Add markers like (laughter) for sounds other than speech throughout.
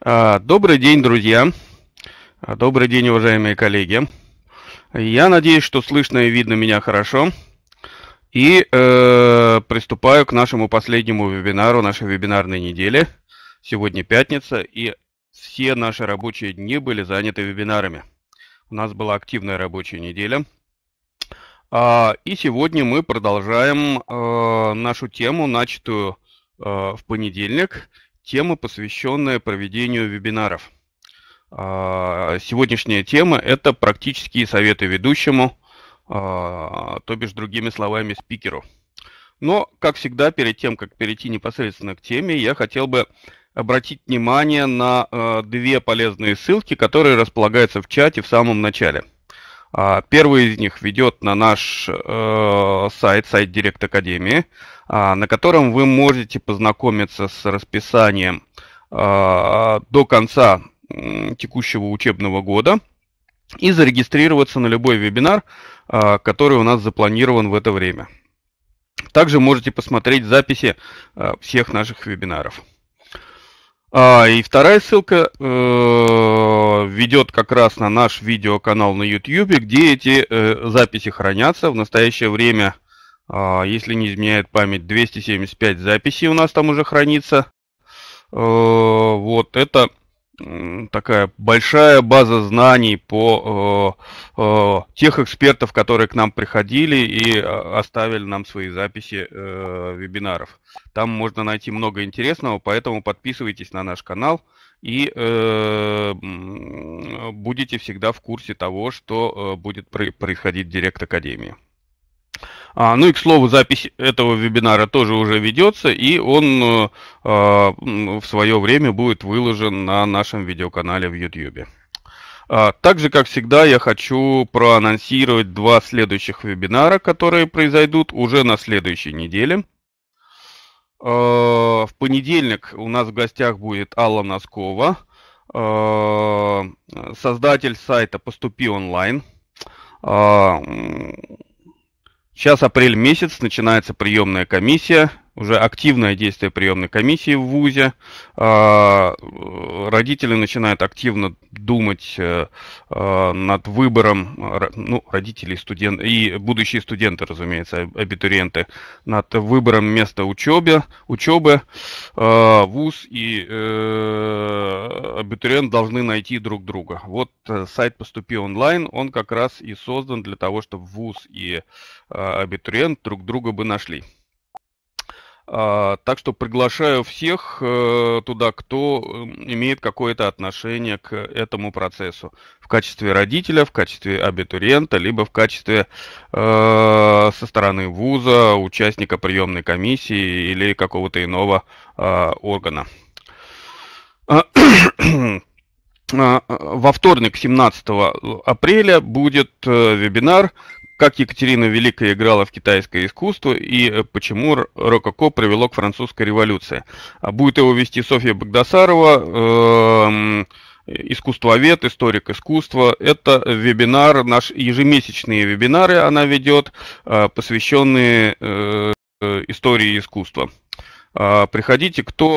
А, добрый день, друзья. А, добрый день, уважаемые коллеги. Я надеюсь, что слышно и видно меня хорошо. И э, приступаю к нашему последнему вебинару нашей вебинарной недели. Сегодня пятница, и все наши рабочие дни были заняты вебинарами. У нас была активная рабочая неделя. А, и сегодня мы продолжаем э, нашу тему, начатую э, в понедельник тема, посвященная проведению вебинаров. А, сегодняшняя тема – это практические советы ведущему, а, то бишь, другими словами, спикеру. Но, как всегда, перед тем, как перейти непосредственно к теме, я хотел бы обратить внимание на а, две полезные ссылки, которые располагаются в чате в самом начале – а, первый из них ведет на наш э, сайт, сайт Директ Академии, а, на котором вы можете познакомиться с расписанием а, до конца текущего учебного года и зарегистрироваться на любой вебинар, который у нас запланирован в это время. Также можете посмотреть записи всех наших вебинаров. А, и вторая ссылка э, ведет как раз на наш видеоканал на YouTube, где эти э, записи хранятся. В настоящее время, э, если не изменяет память, 275 записей у нас там уже хранится. Э, вот это э, такая большая база знаний по э, э, тех экспертов, которые к нам приходили и э, оставили нам свои записи э, вебинаров. Там можно найти много интересного, поэтому подписывайтесь на наш канал и э, будете всегда в курсе того, что э, будет происходить в Директ Академии. А, ну и, к слову, запись этого вебинара тоже уже ведется, и он э, а, в свое время будет выложен на нашем видеоканале в YouTube. А, также, как всегда, я хочу проанонсировать два следующих вебинара, которые произойдут уже на следующей неделе – Э, в понедельник у нас в гостях будет Алла Носкова, э, создатель сайта «Поступи онлайн». Э, сейчас апрель месяц, начинается приемная комиссия уже активное действие приемной комиссии в ВУЗе. А, э, родители начинают активно думать э, э, над выбором, ну, родители и и будущие студенты, разумеется, абитуриенты, над выбором места учебы, учебы а, ВУЗ и абитуриент должны найти друг друга. Вот сайт «Поступи онлайн», он как раз и создан для того, чтобы ВУЗ и абитуриент друг друга бы нашли. А, так что приглашаю всех э, туда, кто имеет какое-то отношение к этому процессу в качестве родителя, в качестве абитуриента, либо в качестве э, со стороны вуза, участника приемной комиссии или какого-то иного а, органа. А, а, во вторник, 17 апреля, будет э, вебинар «Как Екатерина Великая играла в китайское искусство и э, почему рококо привело к французской революции». А будет его вести Софья Багдасарова, эм, искусствовед, историк искусства. Это вебинар, наш ежемесячные вебинары она ведет, э, посвященные истории искусства. А, приходите, кто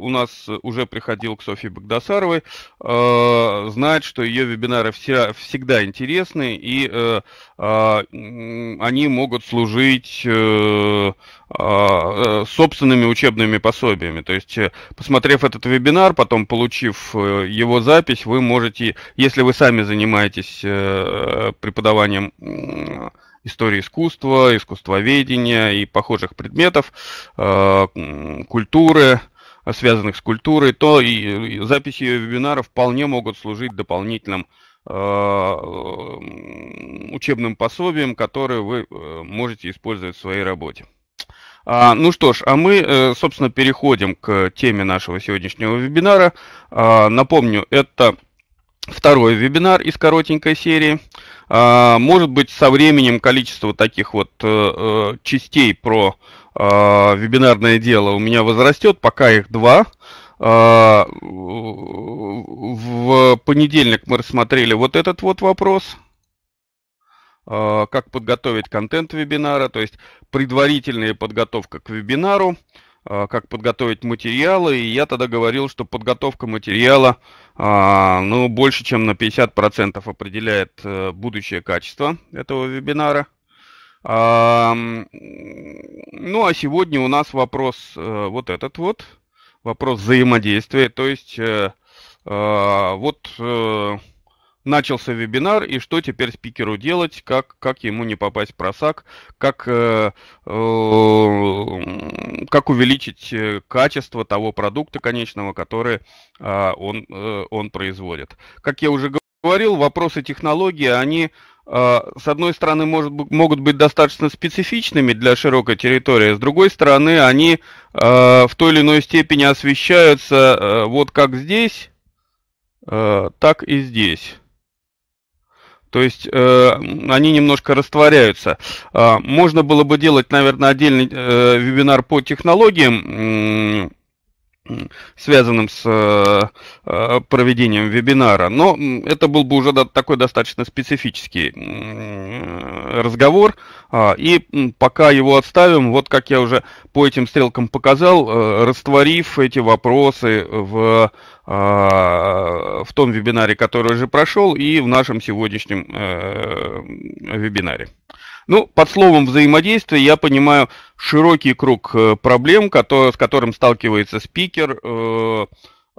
э, у нас уже приходил к Софье Багдасаровой, а, знает, что ее вебинары вся, всегда интересны, и э, а, они могут служить э, собственными учебными пособиями. То есть, посмотрев этот вебинар, потом получив его запись, вы можете, если вы сами занимаетесь преподаванием истории искусства, искусствоведения и похожих предметов, э, культуры, связанных с культурой, то и записи вебинаров вполне могут служить дополнительным э, учебным пособием, которое вы э, можете использовать в своей работе. А, ну что ж, а мы, собственно, переходим к теме нашего сегодняшнего вебинара. А, напомню, это второй вебинар из коротенькой серии. А, может быть, со временем количество таких вот э, э, частей про а, вебинарное дело у меня возрастет, пока их два. А, в понедельник мы рассмотрели вот этот вот вопрос как подготовить контент вебинара, то есть предварительная подготовка к вебинару, а, как подготовить материалы, и я тогда говорил, что подготовка материала, а, ну, больше чем на 50% определяет э, будущее качество этого вебинара. А, ну, а сегодня у нас вопрос э, вот этот вот, вопрос взаимодействия, то есть э, вот начался вебинар и что теперь спикеру делать, как, как ему не попасть в просак, как, э, э, как увеличить э, качество того продукта конечного, который э, он, э, он производит. Как я уже говорил, вопросы технологии, они а, с одной стороны, может, могут быть достаточно специфичными для широкой территории, а с другой стороны, они э, в той или иной степени освещаются э, вот как здесь, э, так и здесь. То есть э, они немножко растворяются. Э, можно было бы делать, наверное, отдельный э, вебинар по технологиям. Э, связанным с э, э, проведением вебинара. Но это был бы уже такой достаточно специфический э, разговор. А, и пока его отставим, вот как я уже по этим стрелкам показал, растворив эти вопросы в а, в том вебинаре, который уже прошел, и в нашем сегодняшнем вебинаре. Ну, под словом взаимодействия я понимаю широкий круг э, проблем, с которым сталкивается спикер э, э,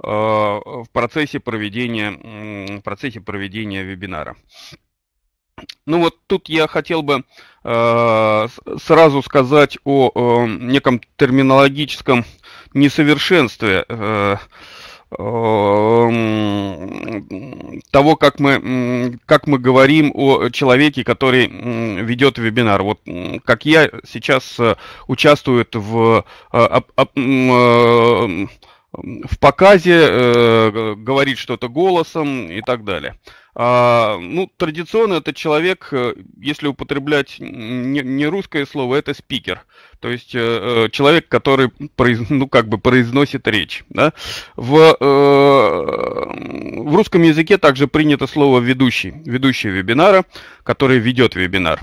в процессе проведения, в процессе проведения вебинара. Ну вот тут я хотел бы э, сразу сказать о э, неком терминологическом несовершенстве. Э, Эм, того, как мы, как мы говорим о человеке, который ведет вебинар. Вот как я сейчас э, участвую в, э, э, в показе, говорит что-то голосом и так далее. А, ну, традиционно это человек, э, если употреблять не, не русское слово, это спикер. То есть э, э человек, который произ, (laughs) ну, как бы произносит речь. Да? В, э, в русском языке также принято слово ведущий, ведущий вебинара, который ведет вебинар.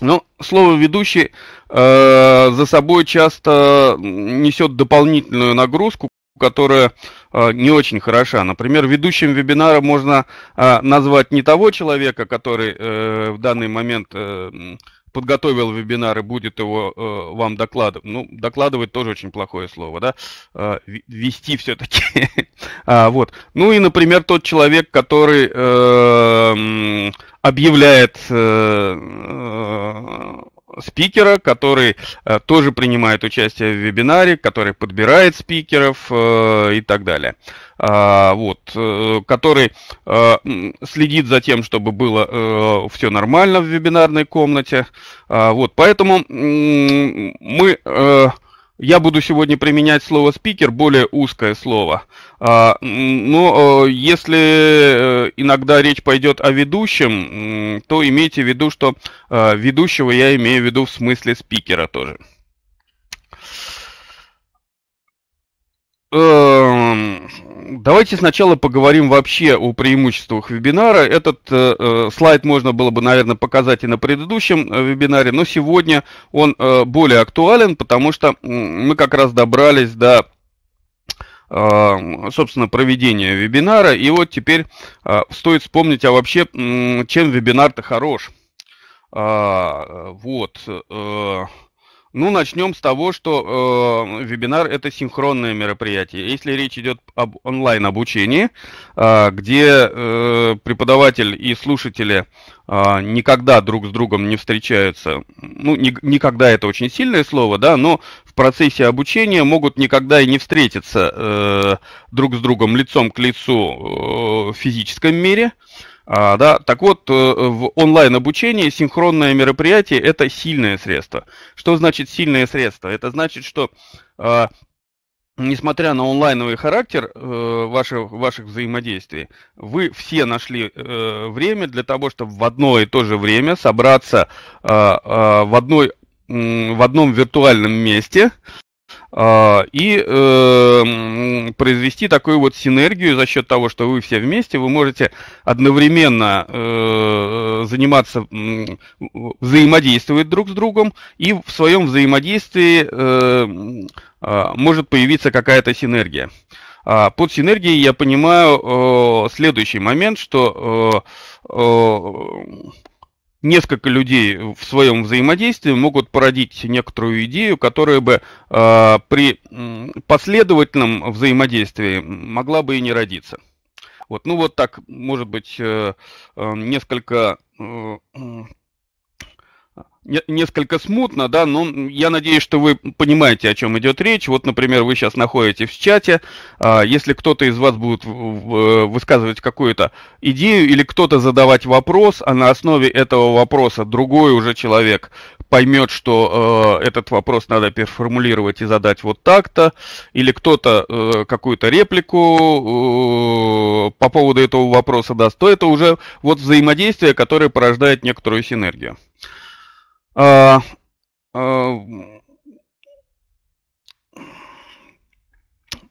Но ну, слово ведущий э, за собой часто несет дополнительную нагрузку, которая а, не очень хороша. Например, ведущим вебинара можно а, назвать не того человека, который э, в данный момент э, подготовил вебинар и будет его э, вам докладывать. Ну, докладывать тоже очень плохое слово, да? Э, вести все-таки. (laughs) а, вот. Ну и, например, тот человек, который э, объявляет э, э спикера, который э, тоже принимает участие в вебинаре, который подбирает спикеров э, и так далее. А, вот, э, который следит за тем, чтобы было все нормально в вебинарной комнате. А, вот, поэтому мы я буду сегодня применять слово спикер, более узкое слово. А, но э, если э, иногда речь пойдет о ведущем, то имейте в виду, что э, ведущего я имею в виду в смысле спикера тоже. Эм, давайте сначала поговорим вообще о преимуществах вебинара. Этот э, э, слайд можно было бы, наверное, показать и на предыдущем э, вебинаре, но сегодня он э, более актуален, потому что мы как раз добрались до эм, собственно, проведения вебинара. И вот теперь э, стоит вспомнить, а вообще, чем вебинар-то хорош. А, вот. Ну, начнем с того, что э, вебинар это синхронное мероприятие. Если речь идет об онлайн-обучении, э, где э, преподаватель и слушатели э, никогда друг с другом не встречаются, ну, ни, никогда это очень сильное слово, да, но в процессе обучения могут никогда и не встретиться э, друг с другом лицом к лицу э, в физическом мире. Э, а, да, так вот, э, в онлайн-обучении синхронное мероприятие – это сильное средство. Что значит сильное средство? Это значит, что а, несмотря на онлайновый характер э, ваших, ваших взаимодействий, вы все нашли э, время для того, чтобы в одно и то же время собраться э, э, в, одной, в одном виртуальном месте, а, и эм, произвести такую вот синергию за счет того, что вы все вместе, вы можете одновременно э, заниматься, взаимодействовать друг с другом, и в своем взаимодействии эм, а, может появиться какая-то синергия. А под синергией я понимаю следующий момент, что несколько людей в своем взаимодействии могут породить некоторую идею, которая бы э, при последовательном взаимодействии могла бы и не родиться. Вот, ну вот так, может быть, э, э несколько э, несколько смутно, да, но я надеюсь, что вы понимаете, о чем идет речь. Вот, например, вы сейчас находитесь в чате, а, если кто-то из вас будет высказывать какую-то идею или кто-то задавать вопрос, а на основе этого вопроса другой уже человек поймет, что э, этот вопрос надо переформулировать и задать вот так-то, или кто-то э, какую-то реплику э, по поводу этого вопроса даст, то это уже вот взаимодействие, которое порождает некоторую синергию э, э,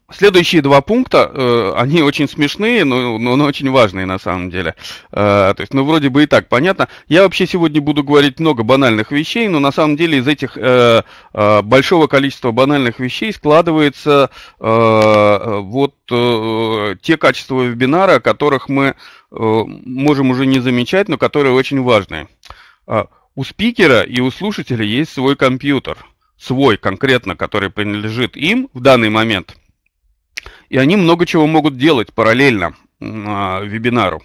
Следующие два пункта, э, они очень смешные, но, но, но очень важные на самом деле. Э, то есть, ну, вроде бы и так понятно. Я вообще сегодня буду говорить много банальных вещей, но на самом деле из этих э, э, большого количества банальных вещей складывается э, вот э, те качества вебинара, о которых мы э, можем уже не замечать, но которые очень важные. А, у спикера и у слушателя есть свой компьютер, свой конкретно, который принадлежит им в данный момент. И они много чего могут делать параллельно э, вебинару.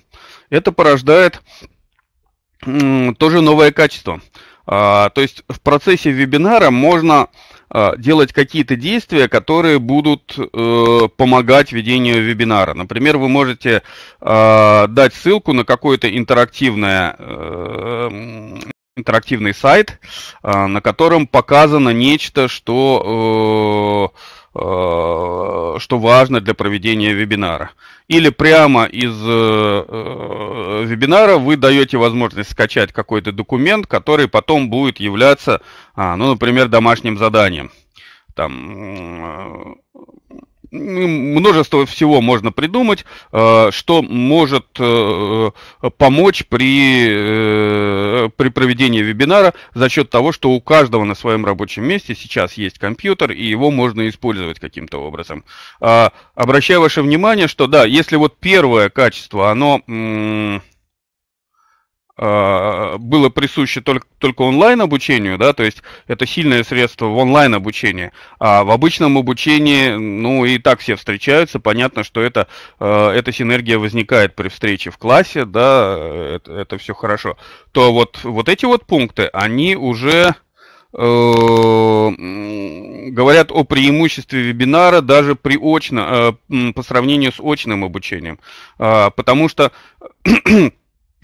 Это порождает э, тоже новое качество. Э, то есть в процессе вебинара можно а, делать какие-то действия, которые будут э, помогать ведению вебинара. Например, вы можете э, дать ссылку на какое-то интерактивное, э, интерактивный сайт, э, на котором показано нечто, что, э, э, что важно для проведения вебинара. Или прямо из вебинара вы даете возможность скачать какой-то документ, который потом будет являться, а, ну, например, домашним заданием. Там множество всего можно придумать, э, что может э, э, помочь при, при проведении вебинара за счет того, что у каждого на своем рабочем месте сейчас есть компьютер, и его можно использовать каким-то образом. А, обращаю ваше внимание, что да, если вот первое качество, оно а, было присуще только, только онлайн-обучению, да, то есть это сильное средство в онлайн-обучении, а в обычном обучении, ну, и так все встречаются, понятно, что это, э, эта синергия возникает при встрече в классе, да, это, это все хорошо, то вот, вот эти вот пункты, они уже э, говорят о преимуществе вебинара даже при очно, э, по сравнению с очным обучением, э, потому что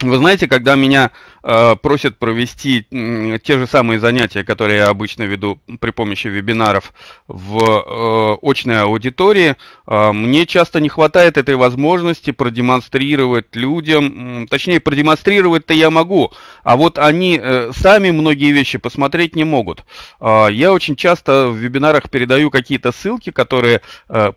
вы знаете, когда меня Э, просят провести те же самые занятия, которые я обычно веду при помощи вебинаров в э, очной аудитории. Э, мне часто не хватает этой возможности продемонстрировать людям, точнее продемонстрировать-то я могу, а вот они сами многие вещи посмотреть не могут. Я очень часто в вебинарах передаю какие-то ссылки, которые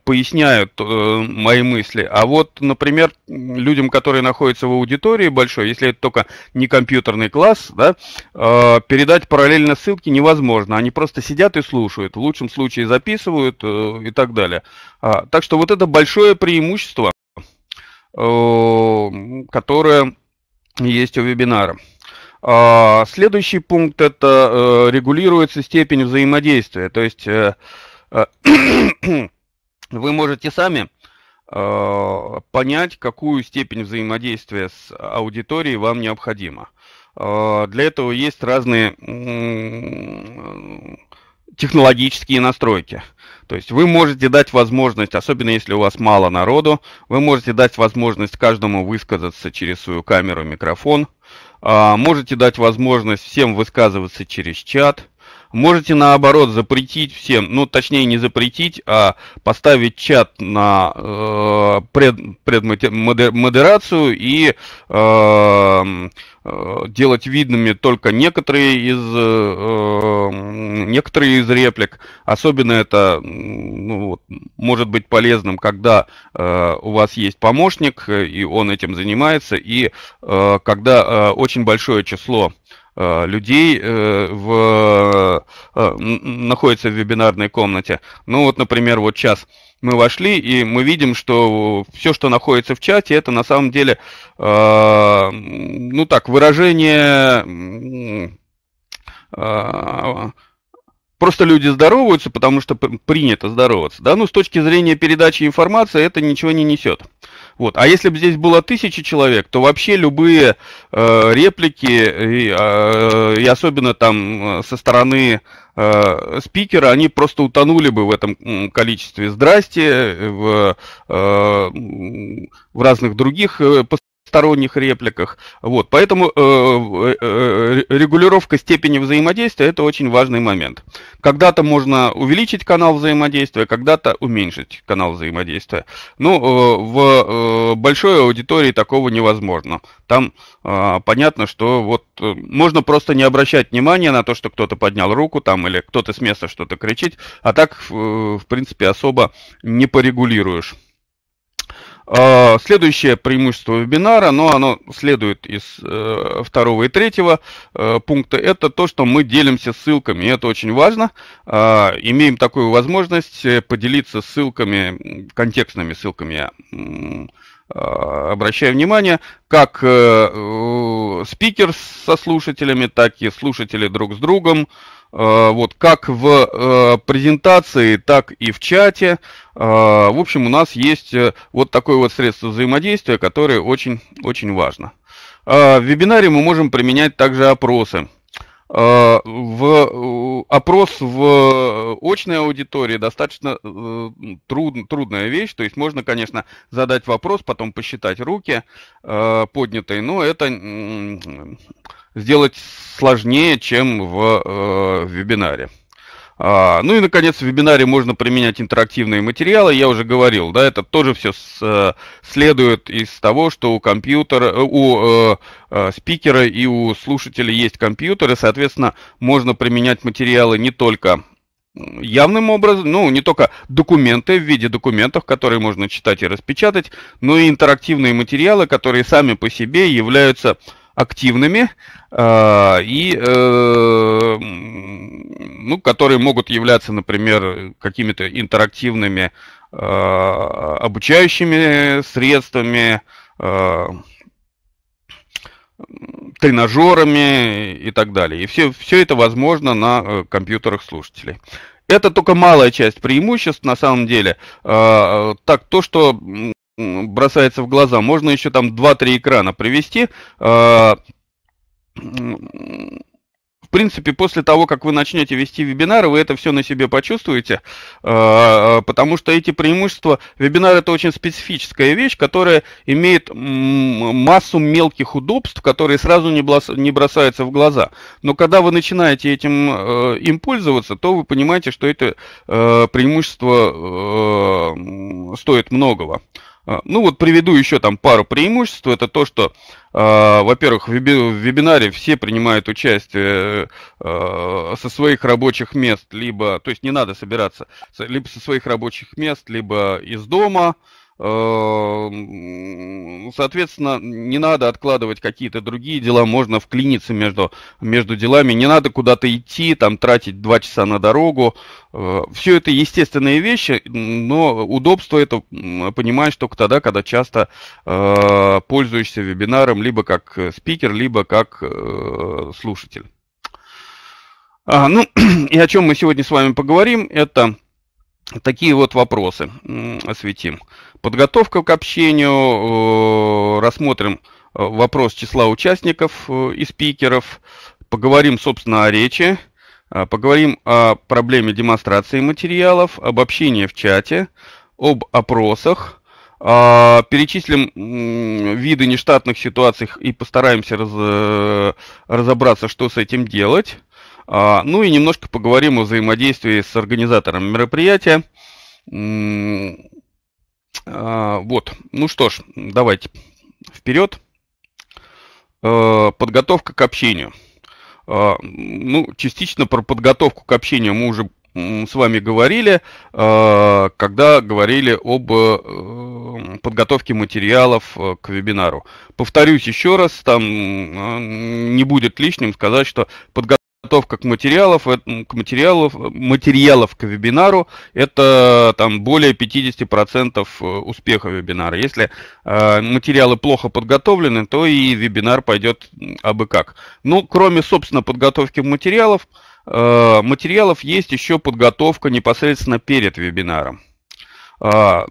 поясняют мои мысли, а вот, например, людям, которые находятся в аудитории большой, если это только не компьютер, компьютерный класс, да, э, передать параллельно ссылки невозможно. Они просто сидят и слушают, в лучшем случае записывают э, и так далее. А, так что вот это большое преимущество, э, которое есть у вебинара. А, следующий пункт это э, регулируется степень взаимодействия. То есть э, э, (coughs) вы можете сами Э, понять, какую степень взаимодействия с аудиторией вам необходимо. Э, для этого есть разные технологические настройки. То есть вы можете дать возможность, особенно если у вас мало народу, вы можете дать возможность каждому высказаться через свою камеру, микрофон. А, можете дать возможность всем высказываться через чат. Можете наоборот запретить всем, ну точнее не запретить, а поставить чат на э, пред, предмодерацию и эм, э, делать видными только некоторые из э, некоторые из реплик. Особенно это ну, вот, может быть полезным, когда э, у вас есть помощник э, и он этим занимается, и э, когда э, очень большое число Э, людей э, в, э, находится в вебинарной комнате. Ну вот, например, вот сейчас мы вошли, и мы видим, что все, что находится в чате, это на самом деле, ну так, выражение Просто люди здороваются, потому что принято здороваться. Да? Ну, с точки зрения передачи информации это ничего не несет. Вот. А если бы здесь было тысячи человек, то вообще любые э, реплики, и, э, и особенно там э, со стороны э, спикера, они просто утонули бы в этом количестве «здрасте», э, в, э, в разных других э, сторонних репликах. Вот, поэтому э, э, э, регулировка степени взаимодействия – это очень важный момент. Когда-то можно увеличить канал взаимодействия, когда-то уменьшить канал взаимодействия. Но ну, в большой аудитории такого невозможно. Там понятно, что вот можно просто не обращать внимания на то, что кто-то поднял руку там или кто-то с места что-то кричит, а так, в принципе, особо не порегулируешь. А, следующее преимущество вебинара, но оно следует из э, второго и третьего э, пункта, это то, что мы делимся ссылками. И это очень важно. А, имеем такую возможность э, поделиться ссылками, контекстными ссылками а, обращаю внимание, как э, э, спикер со слушателями, так и слушатели друг с другом. А, вот как в э, презентации, так и в чате. А, в общем, у нас есть вот такое вот средство взаимодействия, которое очень-очень важно. В вебинаре мы можем применять также опросы. Э, в опрос в э, очной аудитории достаточно э, ну, труд, трудная вещь, то есть можно, конечно, задать вопрос, потом посчитать руки поднятые, но это сделать сложнее, чем в вебинаре. А, ну и, наконец, в вебинаре можно применять интерактивные материалы, я уже говорил, да, это тоже все с, э, следует из того, что у компьютера, э, у э, э, спикера и у слушателя есть компьютер, и, соответственно, можно применять материалы не только явным образом, ну, не только документы в виде документов, которые можно читать и распечатать, но и интерактивные материалы, которые сами по себе являются активными э, и э, ну, которые могут являться, например, какими-то интерактивными э, обучающими средствами, э, тренажерами и так далее. И все, все это возможно на э, компьютерах слушателей. Это только малая часть преимуществ, на самом деле. Э, так, то, что бросается в глаза. Можно еще там 2-3 экрана привести. А, в принципе, после того, как вы начнете вести вебинары, вы это все на себе почувствуете, а, потому что эти преимущества, вебинар это очень специфическая вещь, которая имеет массу мелких удобств, которые сразу не бросаются в глаза. Но когда вы начинаете этим э, им пользоваться, то вы понимаете, что это э, преимущество э, стоит многого. А, ну вот приведу еще там пару преимуществ. Это то, что, э, во-первых, в вебинаре все принимают участие э, а, со своих рабочих мест, либо, то есть не надо собираться, либо со своих рабочих мест, либо из дома, э, Эм, соответственно, не надо откладывать какие-то другие дела, можно вклиниться между, между делами, не надо куда-то идти, там тратить два часа на дорогу. Э, Все это естественные вещи, но удобство это понимаешь только тогда, когда часто э, пользуешься вебинаром либо как э, спикер, либо как слушатель. А, ну, (clears throat) и о чем мы сегодня с вами поговорим, это такие вот вопросы осветим. Подготовка к общению, э, рассмотрим э, вопрос числа участников э, и спикеров, поговорим, собственно, о речи, поговорим о проблеме демонстрации материалов, об общении в чате, об опросах, а, перечислим виды нештатных ситуаций и постараемся раз, разобраться, что с этим делать. А, ну и немножко поговорим о взаимодействии с организатором мероприятия а, вот, ну что ж, давайте вперед. Э, подготовка к общению. А, ну, частично про подготовку к общению мы уже с вами говорили, а, когда говорили об э, подготовке материалов э, к вебинару. Повторюсь еще раз, там не будет лишним сказать, что подготовка подготовка э, к материалов, к э, материалов, материалов к вебинару, это там более 50% э, успеха вебинара. Если э, материалы плохо подготовлены, то и вебинар пойдет абы как. Ну, кроме, собственно, подготовки материалов, э, материалов есть еще подготовка непосредственно перед вебинаром. Э,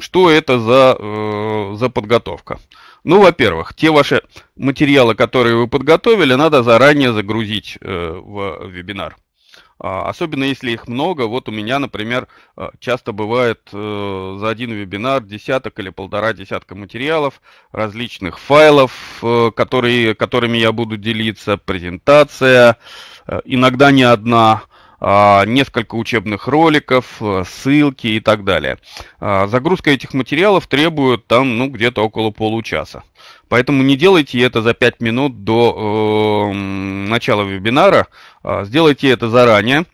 что это за, э, за подготовка? Э, ну, во-первых, те ваши материалы, которые вы подготовили, надо заранее загрузить э, в вебинар. А, особенно если их много. Вот у меня, например, э, часто бывает э, за один вебинар десяток или полтора десятка материалов, различных файлов, которые, которыми я буду делиться, презентация, иногда не одна. А, несколько учебных роликов, э, ссылки и так далее. А, загрузка этих материалов требует там, ну, где-то около получаса. Поэтому не делайте это за 5 минут до э, начала вебинара, а, сделайте это заранее.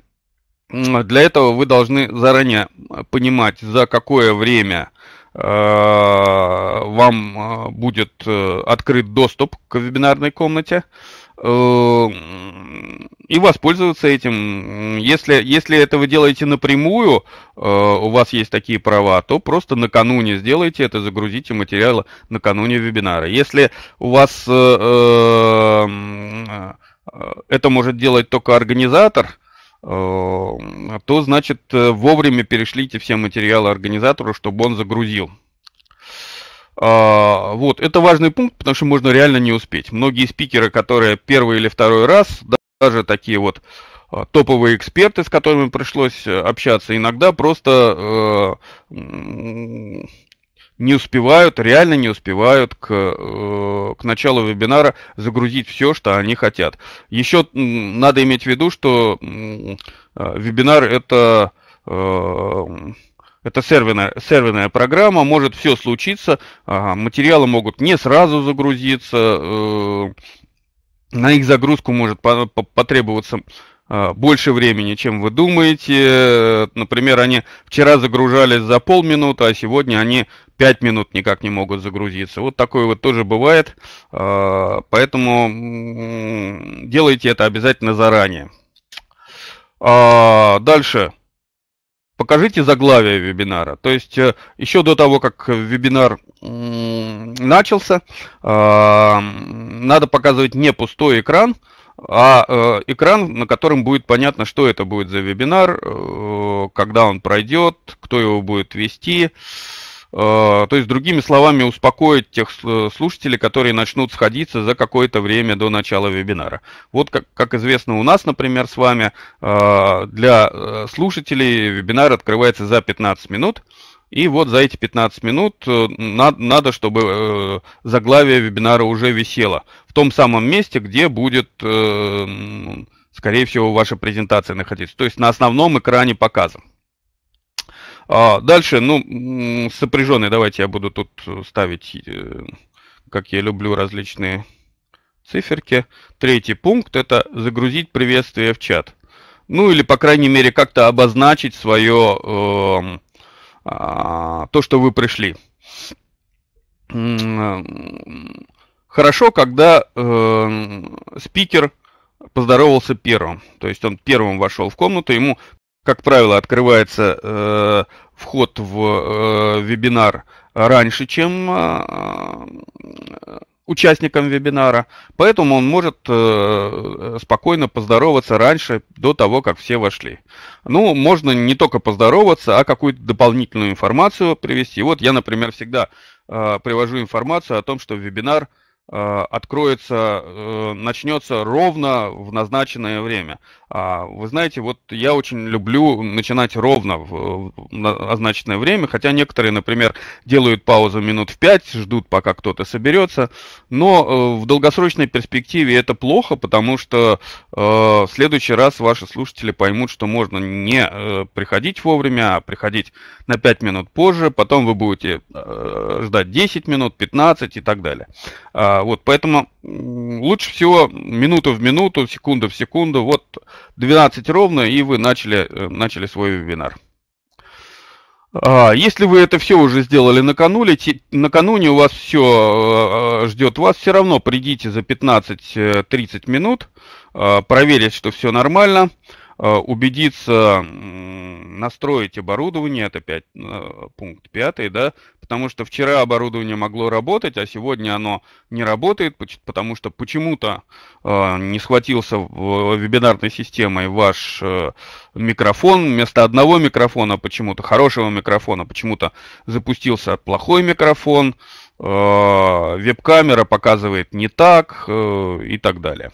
Для этого вы должны заранее понимать, за какое время э, вам э, будет открыт доступ к вебинарной комнате. Э, и воспользоваться этим. Если, если это вы делаете напрямую, э, у вас есть такие права, то просто накануне сделайте это, загрузите материалы накануне вебинара. Если у вас э, это может делать только организатор, то значит вовремя перешлите все материалы организатору, чтобы он загрузил. А, вот, это важный пункт, потому что можно реально не успеть. Многие спикеры, которые первый или второй раз, даже такие вот а, топовые эксперты, с которыми пришлось э, общаться, иногда просто э, не успевают, реально не успевают к, э, к началу вебинара загрузить все, что они хотят. Еще надо иметь в виду, что вебинар это это серверная, серверная программа, может все случиться, материалы могут не сразу загрузиться, э, на их загрузку может потребоваться э, больше времени, чем вы думаете. Например, они вчера загружались за полминуты, а сегодня они 5 минут никак не могут загрузиться. Вот такое вот тоже бывает. Э, поэтому делайте это обязательно заранее. А, дальше покажите заглавие вебинара. То есть э, еще до того, как вебинар начался, э, надо показывать не пустой экран, а э, экран, на котором будет понятно, что это будет за вебинар, когда он пройдет, кто его будет вести. Э, то есть, другими словами, успокоить тех э, слушателей, которые начнут сходиться за какое-то время до начала вебинара. Вот, как, как известно у нас, например, с вами, э, для слушателей вебинар открывается за 15 минут. И вот за эти 15 минут надо, чтобы заглавие вебинара уже висело в том самом месте, где будет, скорее всего, ваша презентация находиться. То есть на основном экране показа. А, дальше, ну, сопряженные, давайте я буду тут ставить, э, как я люблю, различные циферки. Третий пункт – это загрузить приветствие в чат. Ну, или, по крайней мере, как-то обозначить свое, э, эм, э, а, то, что вы пришли. Хорошо, когда э, эм, спикер спикер поздоровался первым. То есть он первым вошел в комнату, ему как правило, открывается э, вход в э, вебинар раньше, чем э, э, участникам вебинара, поэтому он может э, спокойно поздороваться раньше, до того, как все вошли. Ну, можно не только поздороваться, а какую-то дополнительную информацию привести. Вот я, например, всегда э, привожу информацию о том, что вебинар Э, откроется, э, начнется ровно в назначенное время. А, вы знаете, вот я очень люблю начинать ровно в назначенное время, хотя некоторые, например, делают паузу минут в пять, ждут, пока кто-то соберется, но э, в долгосрочной перспективе это плохо, потому что в следующий раз ваши слушатели поймут, что можно не приходить вовремя, а приходить на пять минут позже, потом вы будете ждать 10 минут, 15 и так далее а, вот, поэтому лучше всего минуту в минуту, секунду в секунду, вот 12 ровно, и вы начали, э, начали свой вебинар. А, если вы это все уже сделали накануне, накануне у вас все э, э, ждет вас, все равно придите за 15-30 минут, а, проверить, что все нормально, Э, убедиться, настроить оборудование, это 5, э, пункт пятый, да, потому что вчера оборудование могло работать, а сегодня оно не работает, потому что почему-то э, не схватился в вебинарной системой ваш микрофон, вместо одного микрофона почему-то, хорошего микрофона, почему-то запустился плохой микрофон, веб-камера показывает не так и так далее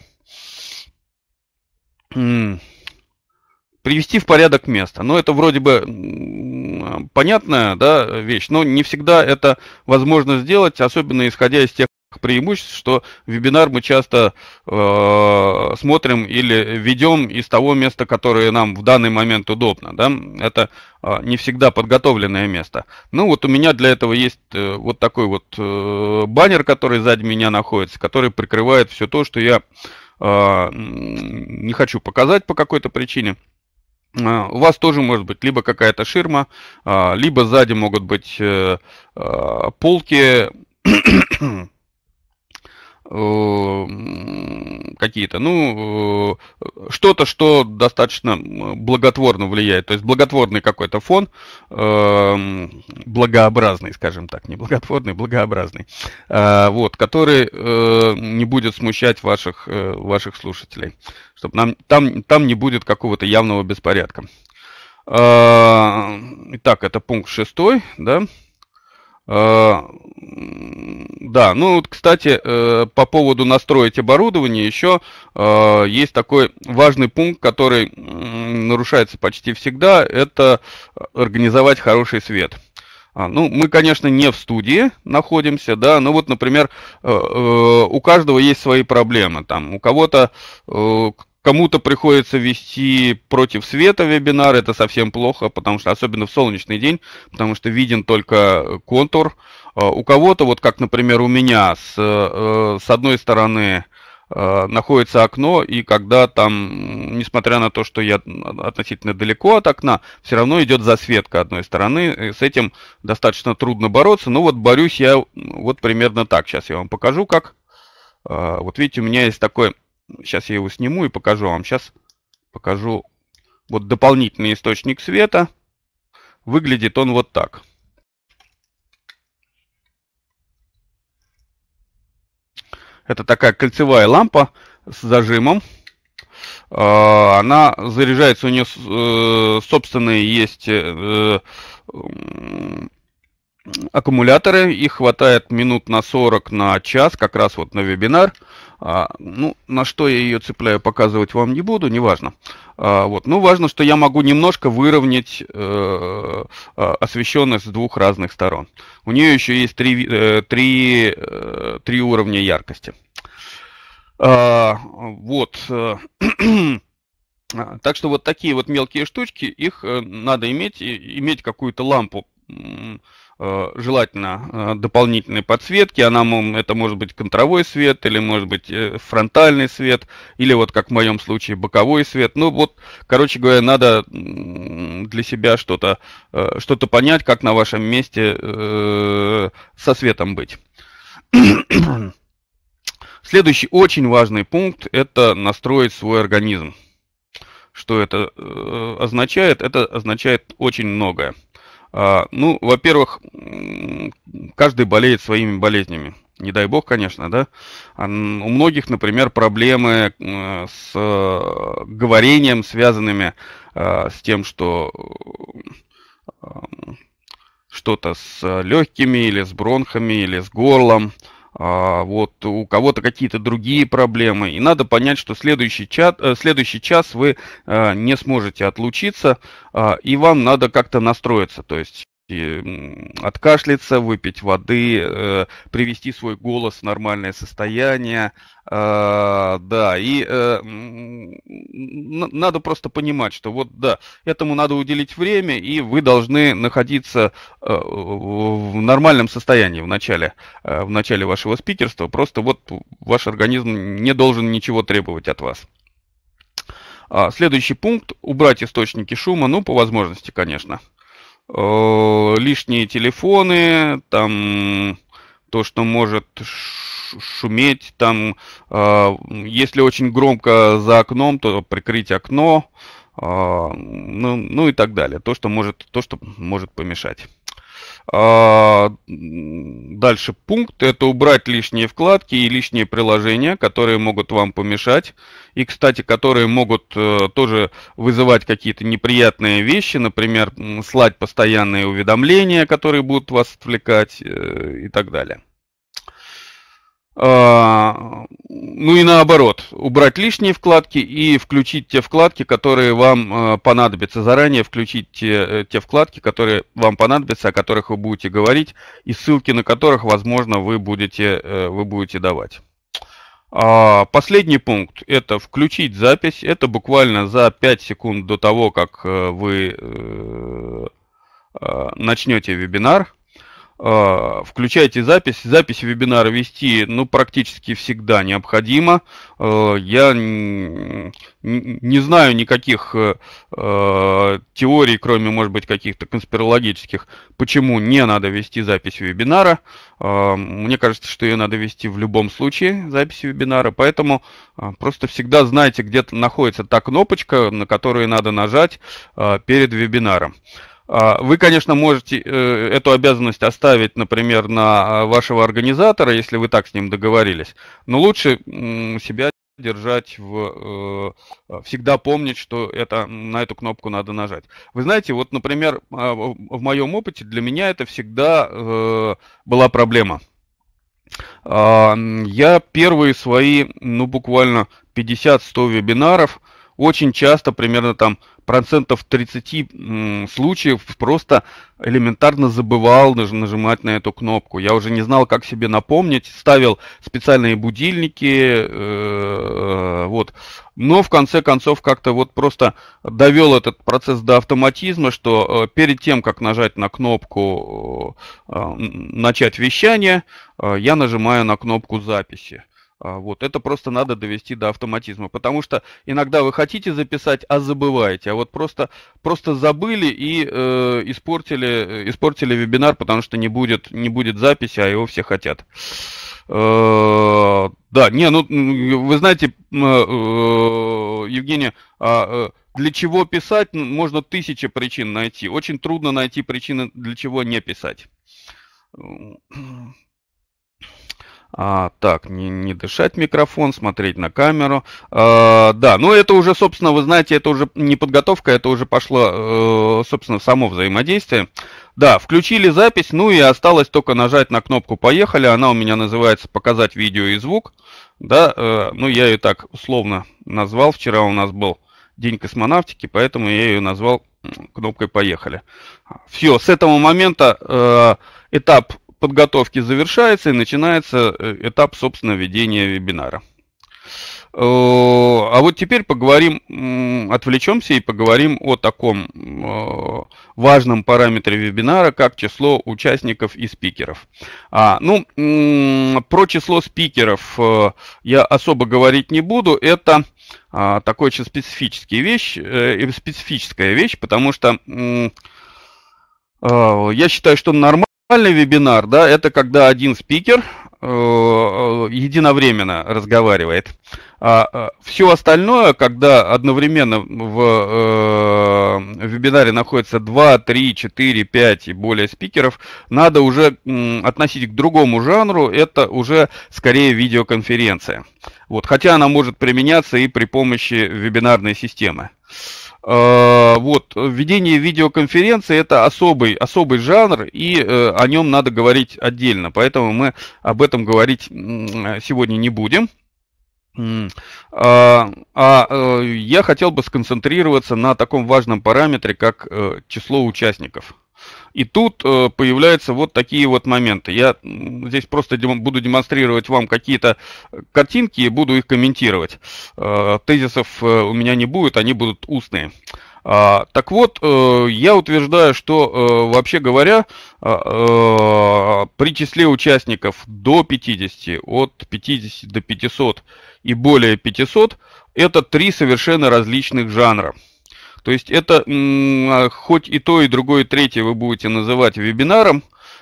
привести в порядок место. Но это вроде бы понятная да, вещь, но не всегда это возможно сделать, особенно исходя из тех преимуществ, что вебинар мы часто э, смотрим или ведем из того места, которое нам в данный момент удобно. Да? Это э, не всегда подготовленное место. Ну вот у меня для этого есть э, вот такой вот э, баннер, который сзади меня находится, который прикрывает все то, что я э, не хочу показать по какой-то причине. А, у вас тоже может быть либо какая-то ширма, а, либо сзади могут быть э, а, полки, Э, какие-то, ну, э, что-то, что достаточно благотворно влияет, то есть благотворный какой-то фон, э, благообразный, скажем так, не благотворный, благообразный, вот, который не будет смущать ваших, ваших слушателей, чтобы нам, там, там не будет какого-то явного беспорядка. Итак, это пункт шестой, да, Э, да, ну вот, кстати, э, по поводу настроить оборудование еще э, есть такой важный пункт, который нарушается почти всегда, это организовать хороший свет. А, ну, мы, конечно, не в студии находимся, да, но вот, например, у каждого есть свои проблемы. Там у кого-то Кому-то приходится вести против света вебинар, это совсем плохо, потому что, особенно в солнечный день, потому что виден только э, контур. Э, у кого-то, вот как, например, у меня, с, э, с одной стороны находится окно, и когда там, несмотря на то, что я относительно далеко от окна, все равно идет засветка одной стороны, с этим достаточно трудно бороться, Ну вот борюсь я вот примерно так. Сейчас я вам покажу, как. Вот видите, у меня есть такой Сейчас я его сниму и покажу вам. Сейчас покажу вот дополнительный источник света. Выглядит он вот так. Это такая кольцевая лампа с зажимом. А, она заряжается, у нее э, собственные есть э, аккумуляторы, их хватает минут на 40 на час, как раз вот на вебинар. А, ну, на что я ее цепляю, показывать вам не буду, неважно. А, вот. ну важно, что я могу немножко выровнять э, а, освещенность с двух разных сторон. У нее еще есть три, э, три, э, три уровня яркости. А, вот. Э, так что вот такие вот мелкие штучки, их э, надо иметь, иметь какую-то лампу Э, желательно э, дополнительной подсветки. Она, это может быть контровой свет, или может быть э, фронтальный свет, или вот как в моем случае боковой свет. Ну вот, короче говоря, надо для себя что-то что понять, как на вашем месте со светом быть. (clears throat) Следующий очень важный пункт – это настроить свой организм. Что это означает? Это означает очень многое. А, ну, во-первых, каждый болеет своими болезнями. Не дай бог, конечно, да. А, у многих, например, проблемы с э, говорением, связанными а, с тем, что что-то с легкими или с бронхами или с горлом а вот у кого-то какие-то другие проблемы. И надо понять, что следующий, чат, э, следующий час вы э, не сможете отлучиться, а, и вам надо как-то настроиться. То есть откашляться, выпить воды, э, привести свой голос в нормальное состояние. А, да, и э, надо просто понимать, что вот да, этому надо уделить время, и вы должны находиться э, в нормальном состоянии в начале, в начале вашего спикерства. Просто вот ваш организм не должен ничего требовать от вас. А, следующий пункт – убрать источники шума, ну, по возможности, конечно. Э, лишние телефоны, там то, что может шуметь, там, э, если очень громко за окном, то прикрыть окно, э, ну, ну и так далее, то, что может, то, что может помешать. А, дальше пункт – это убрать лишние вкладки и лишние приложения, которые могут вам помешать. И, кстати, которые могут э, тоже вызывать какие-то неприятные вещи, например, слать постоянные уведомления, которые будут вас отвлекать э, и так далее. А, ну и наоборот, убрать лишние вкладки и включить те вкладки, которые вам а, понадобятся. Заранее включить те, э, те вкладки, которые вам понадобятся, о которых вы будете говорить, и ссылки на которых, возможно, вы будете, э, вы будете давать. А, последний пункт – это включить запись. Это буквально за 5 секунд до того, как э, вы начнете вебинар. А, включайте запись. Запись вебинара вести ну, практически всегда необходимо. А, я не знаю никаких а, теорий, кроме, может быть, каких-то конспирологических, почему не надо вести запись вебинара. Мне кажется, что ее надо вести в любом случае, запись вебинара. Поэтому просто всегда знайте, где находится та кнопочка, на которую надо нажать перед вебинаром. А, вы, конечно, можете э, эту обязанность оставить, например, на а, вашего организатора, если вы так с ним договорились, но лучше себя держать в э, всегда помнить, что это на эту кнопку надо нажать. Вы знаете, вот, например, а, в моем опыте для меня это всегда э, была проблема. Я первые свои, ну, буквально 50-100 вебинаров – очень часто, примерно там процентов 30 случаев просто элементарно забывал нажимать на эту кнопку. Я уже не знал, как себе напомнить, ставил специальные будильники, э, вот. Но в конце концов как-то вот просто довел этот процесс до автоматизма, что э, перед тем, как нажать на кнопку э, «Начать вещание», я нажимаю на кнопку «Записи». А, вот, это просто надо довести до автоматизма, потому что иногда вы хотите записать, а забываете, а вот просто, просто забыли и э, испортили, э, испортили вебинар, потому что не будет, не будет записи, а его все хотят. Э, да, не, ну, вы знаете, э, Евгения, а, э, для чего писать, можно тысячи причин найти. Очень трудно найти причины, для чего не писать. А, так, не, не дышать микрофон, смотреть на камеру. А, да, но ну, это уже, собственно, вы знаете, это уже не подготовка, это уже пошло, э, собственно, само взаимодействие. Да, включили запись, ну и осталось только нажать на кнопку «Поехали». Она у меня называется «Показать видео и звук». Да, э, ну я ее так условно назвал. Вчера у нас был День космонавтики, поэтому я ее назвал кнопкой «Поехали». Все, с этого момента э, этап подготовки завершается и начинается э, этап, собственно, ведения вебинара. Э, а вот теперь поговорим, отвлечемся и поговорим о таком э, важном параметре вебинара, как число участников и спикеров. А, ну, про число спикеров я особо говорить не буду. Это а, такой очень специфический вещь, специфическая вещь, потому что я считаю, что нормально Нормальный вебинар, да, это когда один спикер э, э единовременно разговаривает. А, а все остальное, когда одновременно в э, вебинаре находится 2, 3, 4, 5 и более спикеров, надо уже э, относить к другому жанру, это уже скорее видеоконференция. Вот, хотя она может применяться и при помощи вебинарной системы. Э, Э, вот, введение видеоконференции – это особый, особый жанр, и э, о нем надо говорить отдельно, поэтому мы об этом говорить сегодня не будем. А, а э, я хотел бы сконцентрироваться на таком важном параметре, как число участников – и тут э, появляются вот такие вот моменты. Я здесь просто дем буду демонстрировать вам какие-то э, картинки и буду их комментировать. Э, тезисов э, у меня не будет, они будут устные. А, так вот, э, я утверждаю, что, э, вообще говоря, э, э при числе участников до 50, от 50 до 500 и более 500, это три совершенно различных жанра. То есть это а, хоть и то, и другое, и третье вы будете называть вебинаром,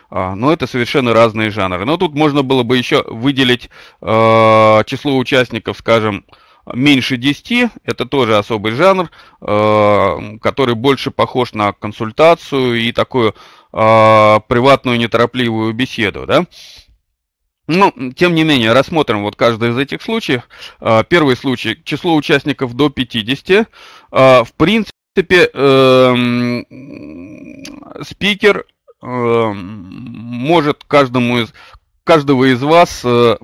а, но это совершенно разные жанры. Но тут можно было бы еще выделить а, число участников, скажем, меньше 10. Это тоже особый жанр, который больше похож на консультацию и такую приватную неторопливую беседу. Да? Но, ну, тем не менее, рассмотрим вот каждый из этих случаев. А, первый случай. Число участников до 50. А, в принципе, эм, спикер эм, может каждому из, каждого из вас э,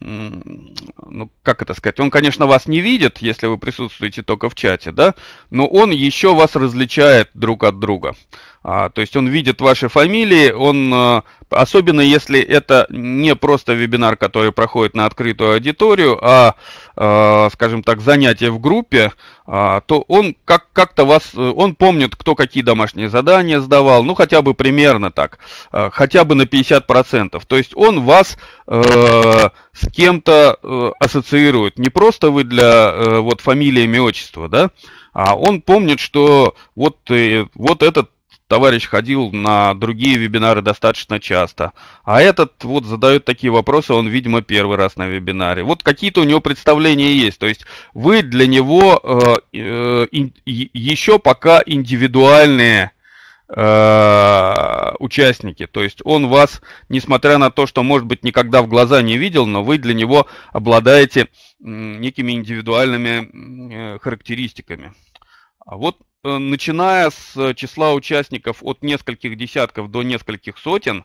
ну, как это сказать, он, конечно, вас не видит, если вы присутствуете только в чате, да, но он еще вас различает друг от друга. А, то есть он видит ваши фамилии, он, э, особенно если это не просто вебинар, который проходит на открытую аудиторию, а, э, скажем так, занятие в группе, а, то он как, как-то вас, э, он помнит, кто какие домашние задания сдавал, ну хотя бы примерно так, хотя бы на 50%. То есть он вас с кем-то ассоциирует, не просто вы для вот фамилии, имя, отчества, да, а он помнит, что вот, вот этот товарищ ходил на другие вебинары достаточно часто. А этот вот задает такие вопросы, он, видимо, первый раз на вебинаре. Вот какие-то у него представления есть. То есть вы для него э, э, еще пока индивидуальные э, участники. То есть он вас, несмотря на то, что, может быть, никогда в глаза не видел, но вы для него обладаете некими индивидуальными э, характеристиками. А вот Э, начиная с э, числа участников от нескольких десятков до нескольких сотен,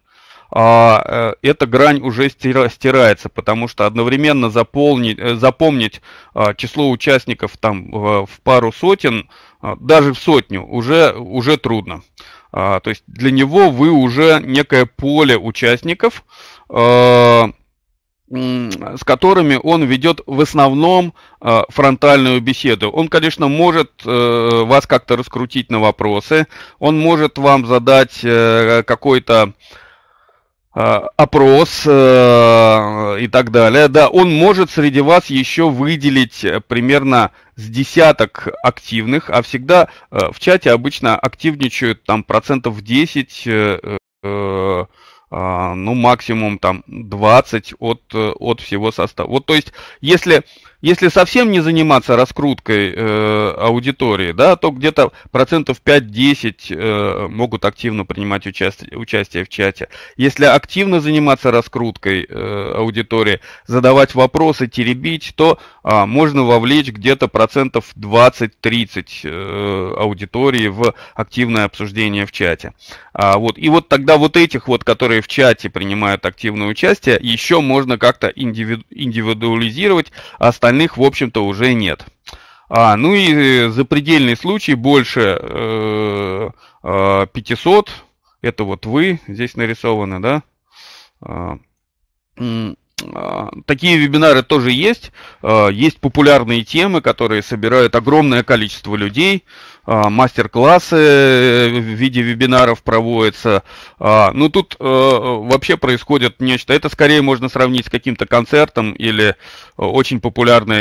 а, э, эта грань уже стирается, потому что одновременно заполнить, запомнить а, число участников там в пару сотен, а, даже в сотню, уже, уже трудно. То есть для него вы уже некое поле участников, с которыми он ведет в основном э, фронтальную беседу. Он, конечно, может э, вас как-то раскрутить на вопросы, он может вам задать э, какой-то опрос и так далее. Да, он может среди вас еще выделить примерно с десяток активных, а всегда в чате обычно активничают там процентов 10 а, ну, максимум там 20 от, э, от всего состава. Вот, то есть, если если совсем не заниматься раскруткой э, аудитории, да, то где-то процентов 5-10 э, могут активно принимать участие, участие в чате. Если активно заниматься раскруткой э, аудитории, задавать вопросы, теребить, то э, можно вовлечь где-то процентов 20-30 э, аудитории в активное обсуждение в чате. А, вот. И вот тогда вот этих вот, которые в чате принимают активное участие, еще можно как-то индивиду индивидуализировать, оставить остальных, в общем-то, уже нет. А, ну и э, запредельный случай больше э, 500, э, это вот вы здесь нарисованы, да? А, а, такие вебинары тоже есть. А, есть популярные темы, которые собирают огромное количество людей. А, мастер-классы э, в виде вебинаров проводятся. Но ну, тут э, вообще происходит нечто. Это скорее можно сравнить с каким-то концертом или э, очень популярной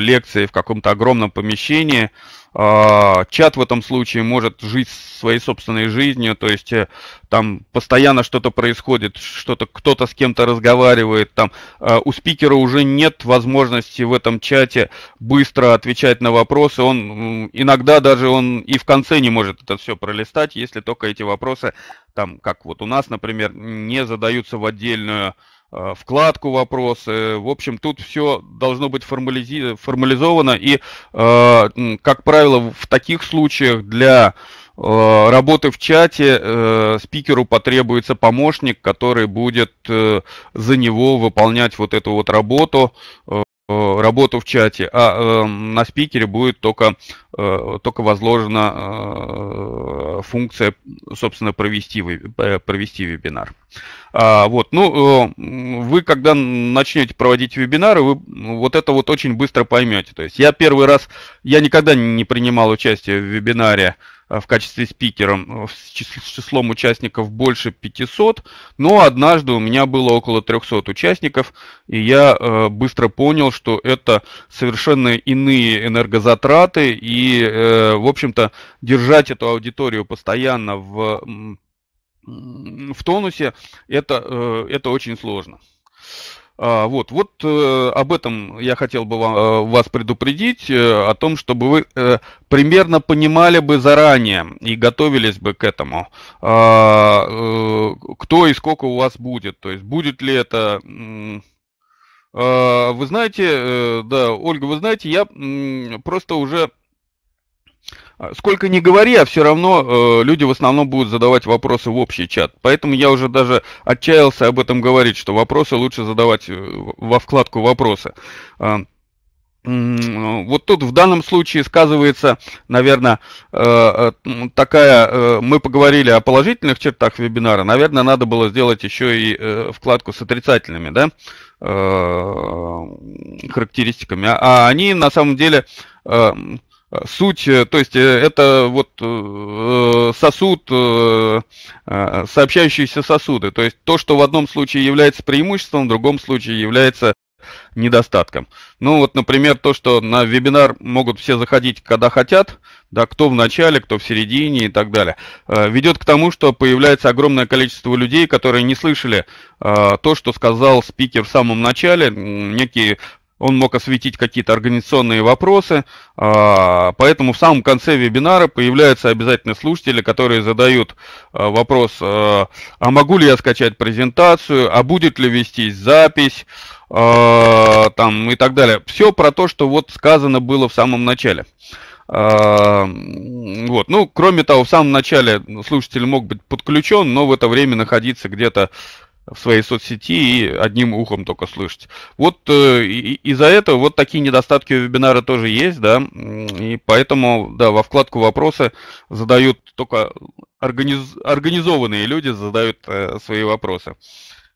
лекцией в каком-то огромном помещении. А, чат в этом случае может жить своей собственной жизнью, то есть э, там постоянно что-то происходит, что-то кто-то с кем-то разговаривает, там э, у спикера уже нет возможности в этом чате быстро отвечать на вопросы, он иногда даже он и в конце не может это все пролистать, если только эти вопросы там, как вот у нас, например, не задаются в отдельную Э, вкладку вопросы. В общем, тут все должно быть формализи- формализовано. И, э, как правило, в таких случаях для э, работы в чате э, спикеру потребуется помощник, который будет э, за него выполнять вот эту вот работу. Э, работу в чате, а э, на спикере будет только, э, только возложена функция, собственно, провести, провести вебинар. А, вот, ну, вы когда начнете проводить вебинары, вы вот это вот очень быстро поймете. То есть я первый раз, я никогда не принимал участие в вебинаре, Э, в качестве спикера э, с числом участников больше 500, но однажды у меня было около 300 участников, и я э, быстро понял, что это совершенно иные энергозатраты, и, в общем-то, держать эту аудиторию постоянно в, в тонусе, это, это очень сложно. А, вот, вот э, об этом я хотел бы вам, э, вас предупредить, э, о том, чтобы вы примерно понимали бы заранее и готовились бы к этому, а, кто и сколько у вас будет, то есть будет ли это... А, вы знаете, да, Ольга, вы знаете, я просто уже а, сколько не говори, а все равно э, люди в основном будут задавать вопросы в общий чат. Поэтому я уже даже отчаялся об этом говорить, что вопросы лучше задавать э, во вкладку вопросы. Э, э, вот тут в данном случае сказывается, наверное, э, э такая, э, мы поговорили о положительных чертах вебинара, наверное, надо было сделать еще и э, вкладку с отрицательными, да, э, характеристиками. А, а, они на самом деле суть, э, то есть э, это вот э, сосуд, сообщающиеся сосуды, то есть то, что в одном случае является преимуществом, в другом случае является недостатком. Ну вот, например, то, что на вебинар могут все заходить, когда хотят, да, кто в начале, кто в середине и так далее, ведет к тому, что появляется огромное количество людей, которые не слышали то, что сказал спикер в самом начале, некие он мог осветить какие-то организационные вопросы, а, поэтому в самом конце вебинара появляются обязательно слушатели, которые задают а, вопрос, а, а могу ли я скачать презентацию, а будет ли вестись запись, там и так далее. Все про то, что вот сказано было в самом начале. Вот. Ну, кроме того, в самом начале слушатель мог быть подключен, но в это время находиться где-то в своей соцсети и одним ухом только слышать. Вот э, из-за этого вот такие недостатки у вебинара тоже есть, да, и поэтому, да, во вкладку вопросы задают только организ... организованные люди задают э, свои вопросы.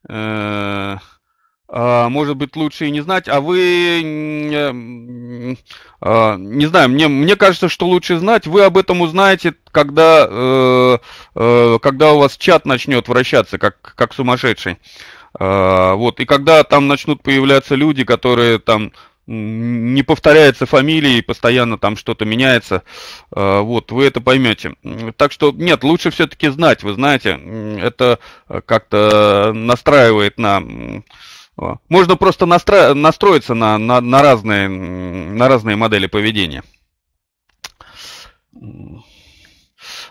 Э -э а, может быть, лучше и не знать, а вы, э, а, не знаю, мне, мне кажется, что лучше знать, вы об этом узнаете, когда, э, э, когда у вас чат начнет вращаться, как, как сумасшедший. А, вот, и когда там начнут появляться люди, которые там не повторяются фамилии, постоянно там что-то меняется. Вот, вы это поймете. Так что, нет, лучше все-таки знать, вы знаете, это как-то настраивает на можно просто настро- настроиться на, на, на, разные, на разные модели поведения.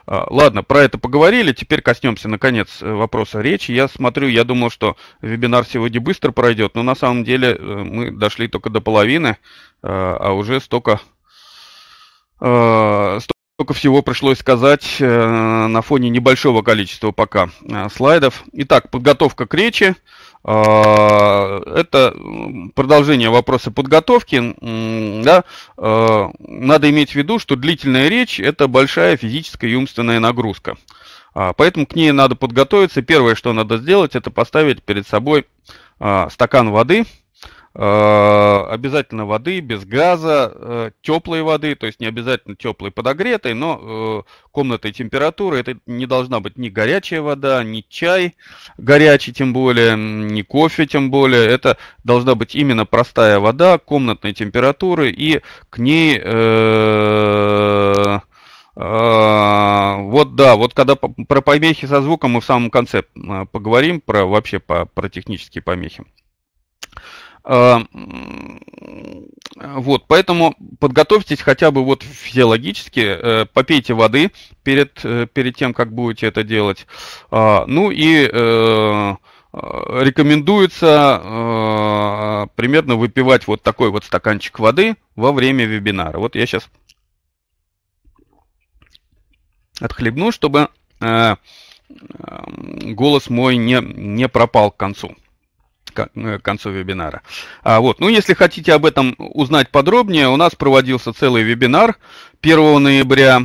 А, ладно, про это поговорили. Теперь коснемся, наконец, э, вопроса речи. Я смотрю, я думал, что вебинар сегодня быстро пройдет, но на самом деле э, мы дошли только до половины, э, а уже столько, столько всего пришлось сказать на фоне небольшого количества пока слайдов. Итак, подготовка к речи. Э, это продолжение вопроса подготовки. Да? Э, надо иметь в виду, что длительная речь – это большая физическая и умственная нагрузка. А, поэтому к ней надо подготовиться. Первое, что надо сделать, это поставить перед собой а, стакан воды – Э, обязательно воды без газа, э, теплой воды, то есть не обязательно теплой подогретой, но э, комнатной температуры. Это не должна быть ни горячая вода, ни чай горячий тем более, ни кофе тем более. Это должна быть именно простая вода комнатной температуры и к ней... Э, вот да, вот когда про помехи со звуком мы в самом конце поговорим про вообще про про технические помехи. А, вот, поэтому подготовьтесь хотя бы вот физиологически, э, попейте воды перед, э, перед тем, как будете это делать. А, ну и э, а, рекомендуется примерно выпивать вот такой вот стаканчик воды во время вебинара. Вот я сейчас отхлебну, чтобы голос мой не, не пропал к концу к э, концу вебинара. А, вот. Ну, если хотите об этом узнать подробнее, у нас проводился целый вебинар 1 ноября.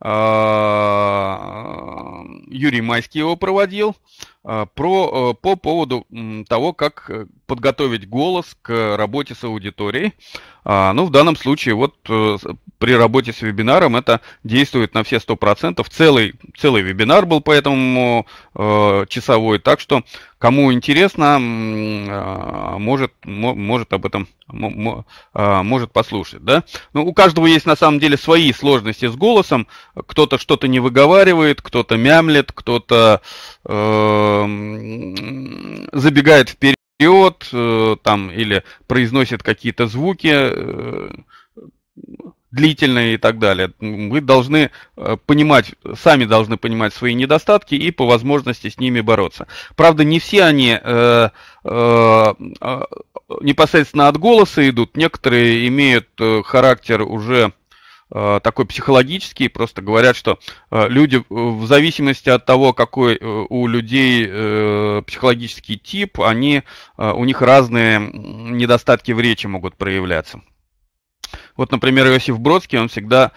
А, Юрий Майский его проводил. А, про, э, по поводу того, как э, подготовить голос к работе с аудиторией. А, ну, в данном случае, вот э, при работе с вебинаром это действует на все 100%. Целый, целый вебинар был поэтому часовой, так что кому интересно, а, может, может об этом может послушать. Да? Ну, у каждого есть на самом деле свои сложности с голосом. Кто-то что-то не выговаривает, кто-то мямлет, кто-то Эм, забегает вперед э, там, или произносит какие-то звуки э, длительные и так далее. Мы должны э, понимать, сами должны понимать свои недостатки и по возможности с ними бороться. Правда, не все они э, э, непосредственно от голоса идут, некоторые имеют характер уже Э, такой психологический, просто говорят, что э, люди э, в зависимости от того, какой у людей психологический тип, они, у них разные недостатки в речи могут проявляться. Вот, например, Иосиф Бродский, он всегда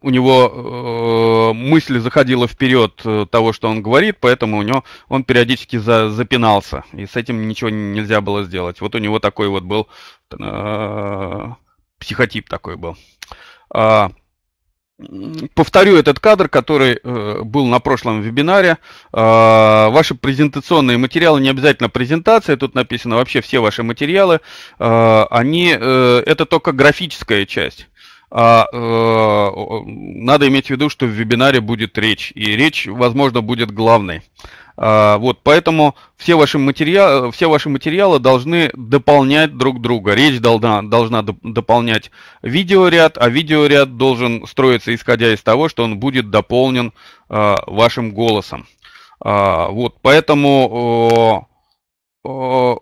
у него э, мысль заходила вперед э, того, что он говорит, поэтому у него он периодически за, запинался, и с этим ничего нельзя было сделать. Вот у него такой вот был э, психотип такой был. А, повторю этот кадр, который э, был на прошлом вебинаре. Э, ваши презентационные материалы, не обязательно презентация, тут написано вообще все ваши материалы, а, э, они, это только графическая часть а, э, надо иметь в виду, что в вебинаре будет речь, и речь, возможно, будет главной. А, вот, поэтому все ваши, материалы, все ваши материалы должны дополнять друг друга. Речь должна, должна дополнять видеоряд, а видеоряд должен строиться исходя из того, что он будет дополнен а, вашим голосом. А, вот, поэтому... а,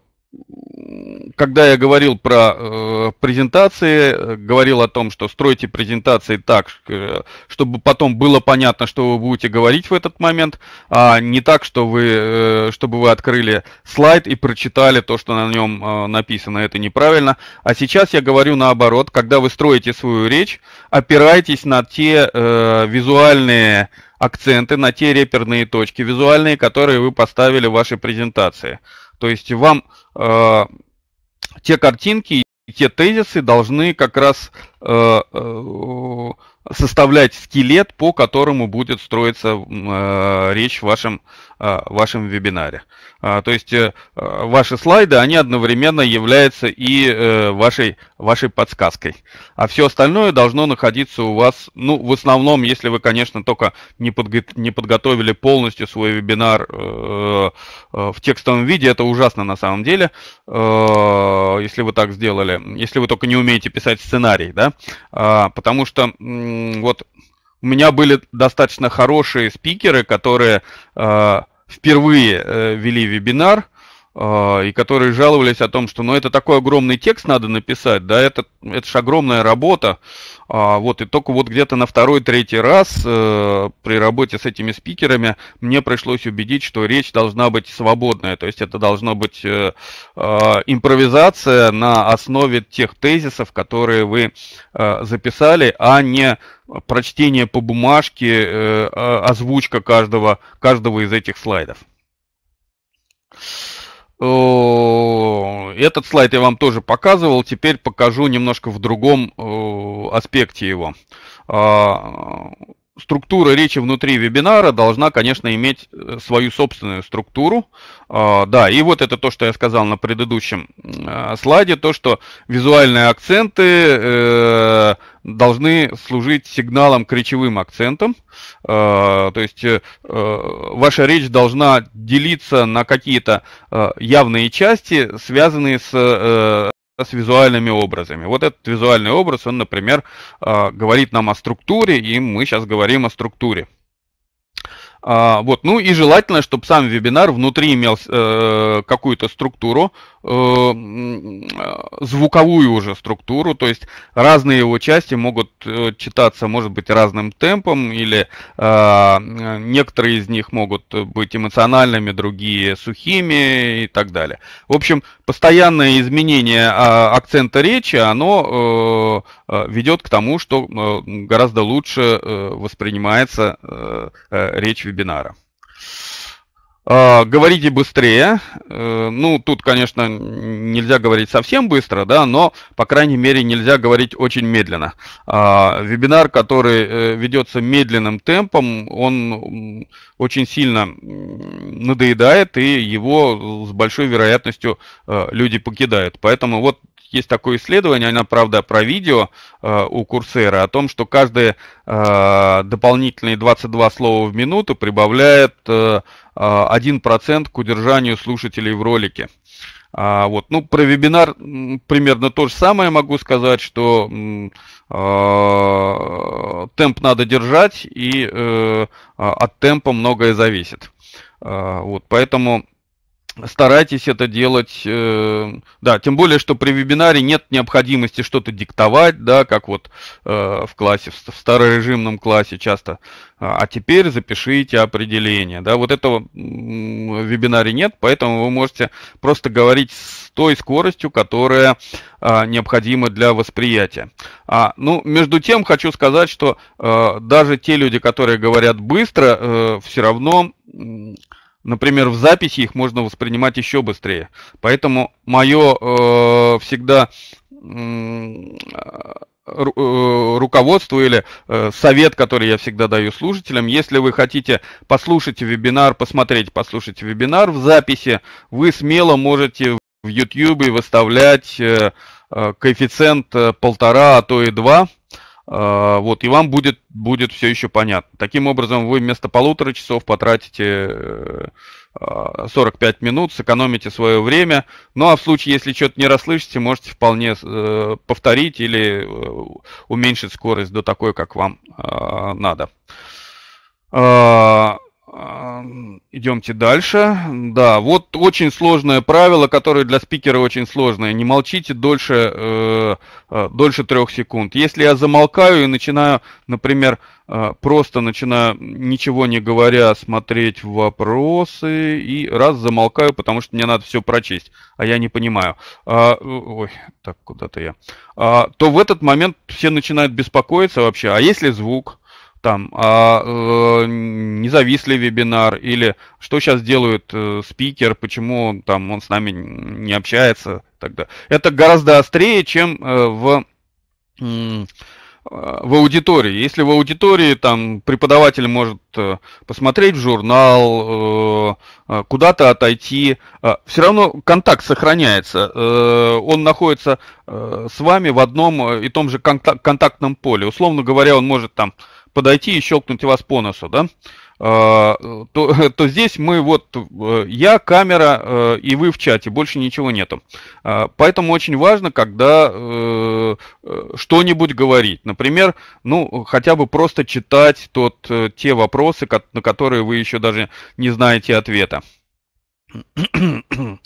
когда я говорил про э, презентации, говорил о том, что стройте презентации так, э, чтобы потом было понятно, что вы будете говорить в этот момент, а не так, что вы, э, чтобы вы открыли слайд и прочитали то, что на нем э, написано. Это неправильно. А сейчас я говорю наоборот, когда вы строите свою речь, опирайтесь на те э, визуальные акценты, на те реперные точки визуальные, которые вы поставили в вашей презентации. То есть вам Э, те картинки и те тезисы должны как раз э, э, составлять скелет, по которому будет строиться речь в вашем а, вашем вебинаре. А, то есть э, а, ваши слайды, они одновременно являются и э, вашей, вашей подсказкой. А все остальное должно находиться у вас, ну, в основном, если вы, конечно, только не, подго не подготовили полностью свой вебинар э, в текстовом виде, это ужасно на самом деле, если вы так сделали, если вы только не умеете писать сценарий, да, потому что вот у меня были достаточно хорошие спикеры, которые э, впервые э, вели вебинар, а, и которые жаловались о том, что ну это такой огромный текст надо написать, да, это, это же огромная работа, а, вот, и только вот где-то на второй-третий раз э, при работе с этими спикерами мне пришлось убедить, что речь должна быть свободная, то есть это должно быть э, э, импровизация на основе тех тезисов, которые вы э, записали, а не прочтение по бумажке, э, а, озвучка каждого, каждого из этих слайдов. Этот слайд я вам тоже показывал, теперь покажу немножко в другом аспекте его. А, структура речи внутри вебинара должна, конечно, иметь э, свою собственную структуру. А, да, и вот это то, что я сказал на предыдущем а, слайде, то, что визуальные акценты э, должны служить сигналом ключевым акцентом. А, то есть э, ваша речь должна делиться на какие-то явные части, связанные с с визуальными образами. Вот этот визуальный образ, он, например, а, говорит нам о структуре, и мы сейчас говорим о структуре. А, вот, ну и желательно, чтобы сам вебинар внутри имел э, какую-то структуру, э, э, звуковую уже структуру, то есть разные его части могут э, читаться, может быть, разным темпом, или э, некоторые из них могут быть эмоциональными, другие сухими и так далее. В общем, постоянное изменение а, акцента речи, оно э, э, ведет к тому, что гораздо лучше воспринимается э, речь вебинара вебинара. А, говорите быстрее. Э, ну, тут, конечно, нельзя говорить совсем быстро, да, но, по крайней мере, нельзя говорить очень медленно. А, вебинар, который э, ведется медленным темпом, он очень сильно надоедает, и его с большой вероятностью э, люди покидают. Поэтому вот есть такое исследование, оно, правда, про видео э, у Курсера, о том, что каждые э, дополнительные 22 слова в минуту прибавляет э, 1% э, к удержанию слушателей в ролике. А, вот, ну, про вебинар примерно то же самое могу сказать, что э, темп надо держать, и э, а, от темпа многое зависит. Э, вот, поэтому старайтесь это делать, э, да, тем более, что при вебинаре нет необходимости что-то диктовать, да, как вот э, в классе, в, старорежимном классе часто, а, а теперь запишите определение, да, вот этого в вебинаре нет, поэтому вы можете просто говорить с той скоростью, которая а, необходима для восприятия. А, ну, между тем, хочу сказать, что э, даже те люди, которые говорят быстро, все равно... Например, в записи их можно воспринимать еще быстрее. Поэтому мое э, всегда э, руководство или э, совет, который я всегда даю слушателям. Если вы хотите послушать вебинар, посмотреть, послушать вебинар в записи, вы смело можете в YouTube выставлять э, коэффициент полтора, а то и два а, вот, и вам будет, будет все еще понятно. Таким образом, вы вместо полутора часов потратите 45 э, а, минут, сэкономите свое время. Ну а в случае, если что-то не расслышите, можете вполне э, повторить или э, уменьшить скорость до такой, как вам а, надо. Эм, идемте дальше. Да, вот очень сложное правило, которое для спикера очень сложное. Не молчите дольше, э, э дольше трех секунд. Если я замолкаю и начинаю, например, э, просто начинаю, ничего не говоря, смотреть вопросы и раз замолкаю, потому что мне надо все прочесть, а я не понимаю. А, э, ой, так, куда-то я. А, то в этот момент все начинают беспокоиться вообще. А если звук? там, а э, не вебинар, или что сейчас делает э, спикер, почему он, там, он с нами не общается. Тогда. Это гораздо острее, чем э, в, э, в аудитории. Если в аудитории там преподаватель может э, посмотреть в журнал, э, э, куда-то отойти, э, все равно контакт сохраняется. Э, он находится э, с вами в одном и том же контактном поле. Условно говоря, он может там подойти и щелкнуть вас по носу, да, а, то, (laughs) то здесь мы вот, э, я, камера э, и вы в чате, больше ничего нету. А, поэтому очень важно, когда э, что-нибудь говорить. Например, ну, хотя бы просто читать тот, те вопросы, на которые вы еще даже не знаете ответа. (clears throat)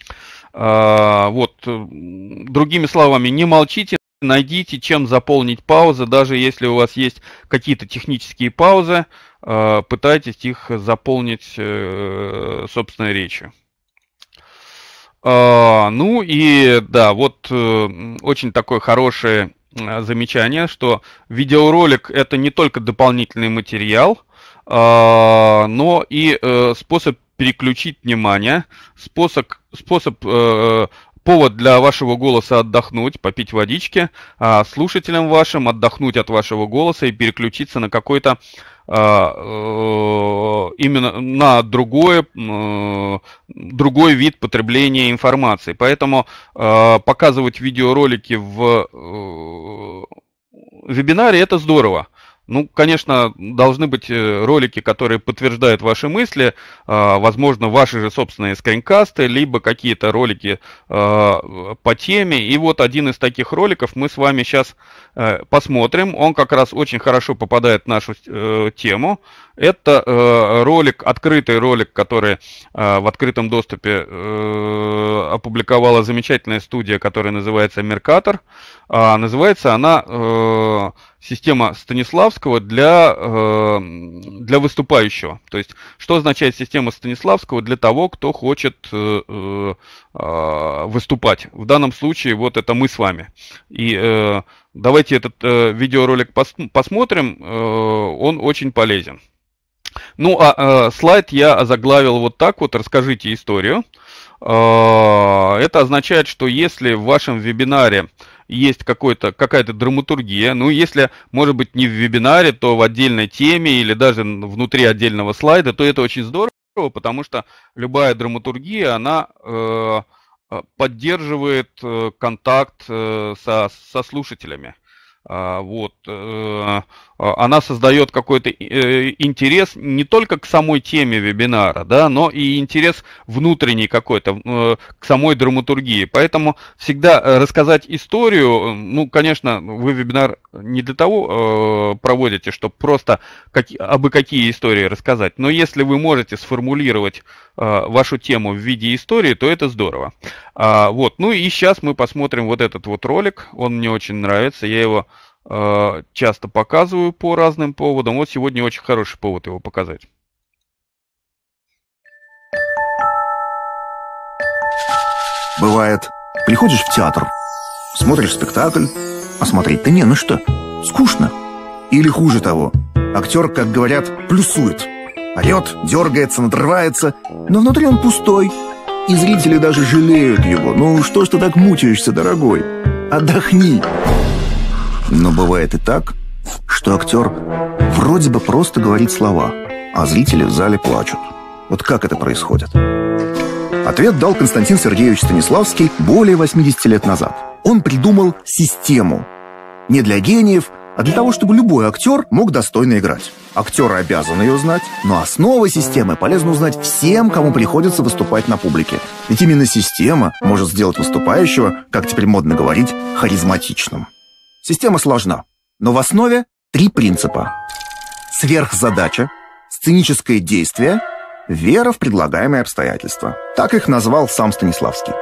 А, вот, другими словами, не молчите. Найдите, чем заполнить паузы, даже если у вас есть какие-то технические паузы, э, пытайтесь их заполнить э, собственной речью. А, ну и да, вот э, очень такое хорошее замечание, что видеоролик это не только дополнительный материал, а, но и способ переключить внимание, способ, способ повод для вашего голоса отдохнуть, попить водички, а слушателям вашим отдохнуть от вашего голоса и переключиться на какой-то а, э, именно на другое, э, другой вид потребления информации. Поэтому а, показывать видеоролики в э, вебинаре это здорово. Ну, конечно, должны быть э, ролики, которые подтверждают ваши мысли, а, возможно, ваши же собственные скринкасты, либо какие-то ролики э, по теме. И вот один из таких роликов мы с вами сейчас э, посмотрим. Он как раз очень хорошо попадает в нашу тему. Это ролик, открытый ролик, который в открытом доступе опубликовала замечательная студия, которая называется «Меркатор». А, называется она э, система Станиславского для, э, для выступающего. То есть, что означает система Станиславского для того, кто хочет э, э, э, выступать. В данном случае вот это мы с вами. И э, давайте этот э, видеоролик пос посмотрим, э, он очень полезен. Ну, а э, слайд я заглавил вот так вот, расскажите историю. Э, это означает, что если в вашем вебинаре э, есть какая-то драматургия. Ну, если, может быть, не в вебинаре, то в отдельной теме или даже внутри отдельного слайда, то это очень здорово, потому что любая драматургия, она э, э поддерживает э, контакт э, со, со слушателями. А, вот. Э, а, она создает какой-то э, интерес не только к самой теме вебинара, да, но и интерес внутренний какой-то, э, к самой драматургии. Поэтому всегда рассказать историю, ну, конечно, вы вебинар не для того проводите, чтобы просто как, абы какие истории рассказать, но если вы можете сформулировать вашу тему в виде истории, то это здорово. А, вот, ну и сейчас мы посмотрим вот этот вот ролик, он мне очень нравится, я его э, часто показываю по разным поводам, вот сегодня очень хороший повод его показать. Бывает, приходишь в театр, смотришь спектакль, а смотреть-то не на что, скучно. Или хуже того, актер, как говорят, плюсует, орет, дергается, надрывается, но внутри он пустой – и зрители даже жалеют его. Ну что ж ты так мучаешься, дорогой? Отдохни. Но бывает и так, что актер вроде бы просто говорит слова, а зрители в зале плачут. Вот как это происходит? Ответ дал Константин Сергеевич Станиславский более 80 лет назад. Он придумал систему. Не для гениев, а для того, чтобы любой актер мог достойно играть. Актеры обязаны ее знать, но основы системы полезно узнать всем, кому приходится выступать на публике. Ведь именно система может сделать выступающего, как теперь модно говорить, харизматичным. Система сложна, но в основе три принципа. Сверхзадача, сценическое действие, вера в предлагаемые обстоятельства. Так их назвал сам Станиславский.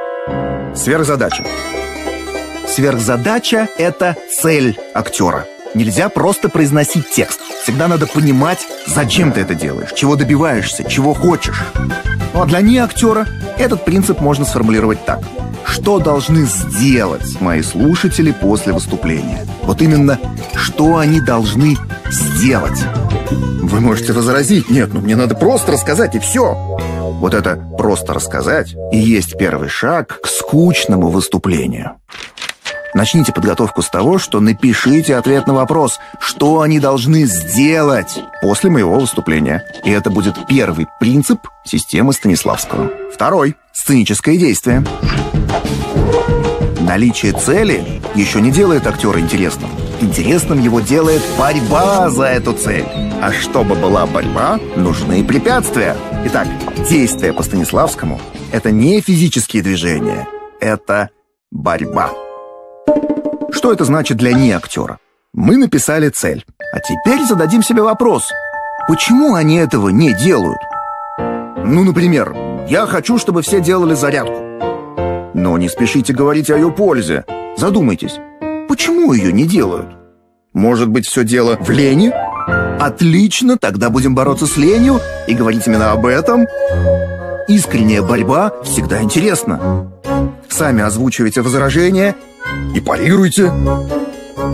Сверхзадача. Сверхзадача – это цель актера – Нельзя просто произносить текст. Всегда надо понимать, зачем ты это делаешь, чего добиваешься, чего хочешь. Ну а для неактера этот принцип можно сформулировать так. Что должны сделать мои слушатели после выступления? Вот именно, что они должны сделать. Вы можете возразить, нет, ну мне надо просто рассказать и все. Вот это «просто рассказать» и есть первый шаг к скучному выступлению. Начните подготовку с того, что напишите ответ на вопрос, что они должны сделать после моего выступления. И это будет первый принцип системы Станиславского. Второй – сценическое действие. Наличие цели еще не делает актера интересным. Интересным его делает борьба за эту цель. А чтобы была борьба, нужны препятствия. Итак, действия по Станиславскому – это не физические движения, это борьба. Что это значит для неактера? Мы написали цель. А теперь зададим себе вопрос. Почему они этого не делают? Ну, например, я хочу, чтобы все делали зарядку. Но не спешите говорить о ее пользе. Задумайтесь, почему ее не делают? Может быть, все дело в лени? Отлично, тогда будем бороться с ленью и говорить именно об этом. Искренняя борьба всегда интересна. Сами озвучивайте возражения и парируйте.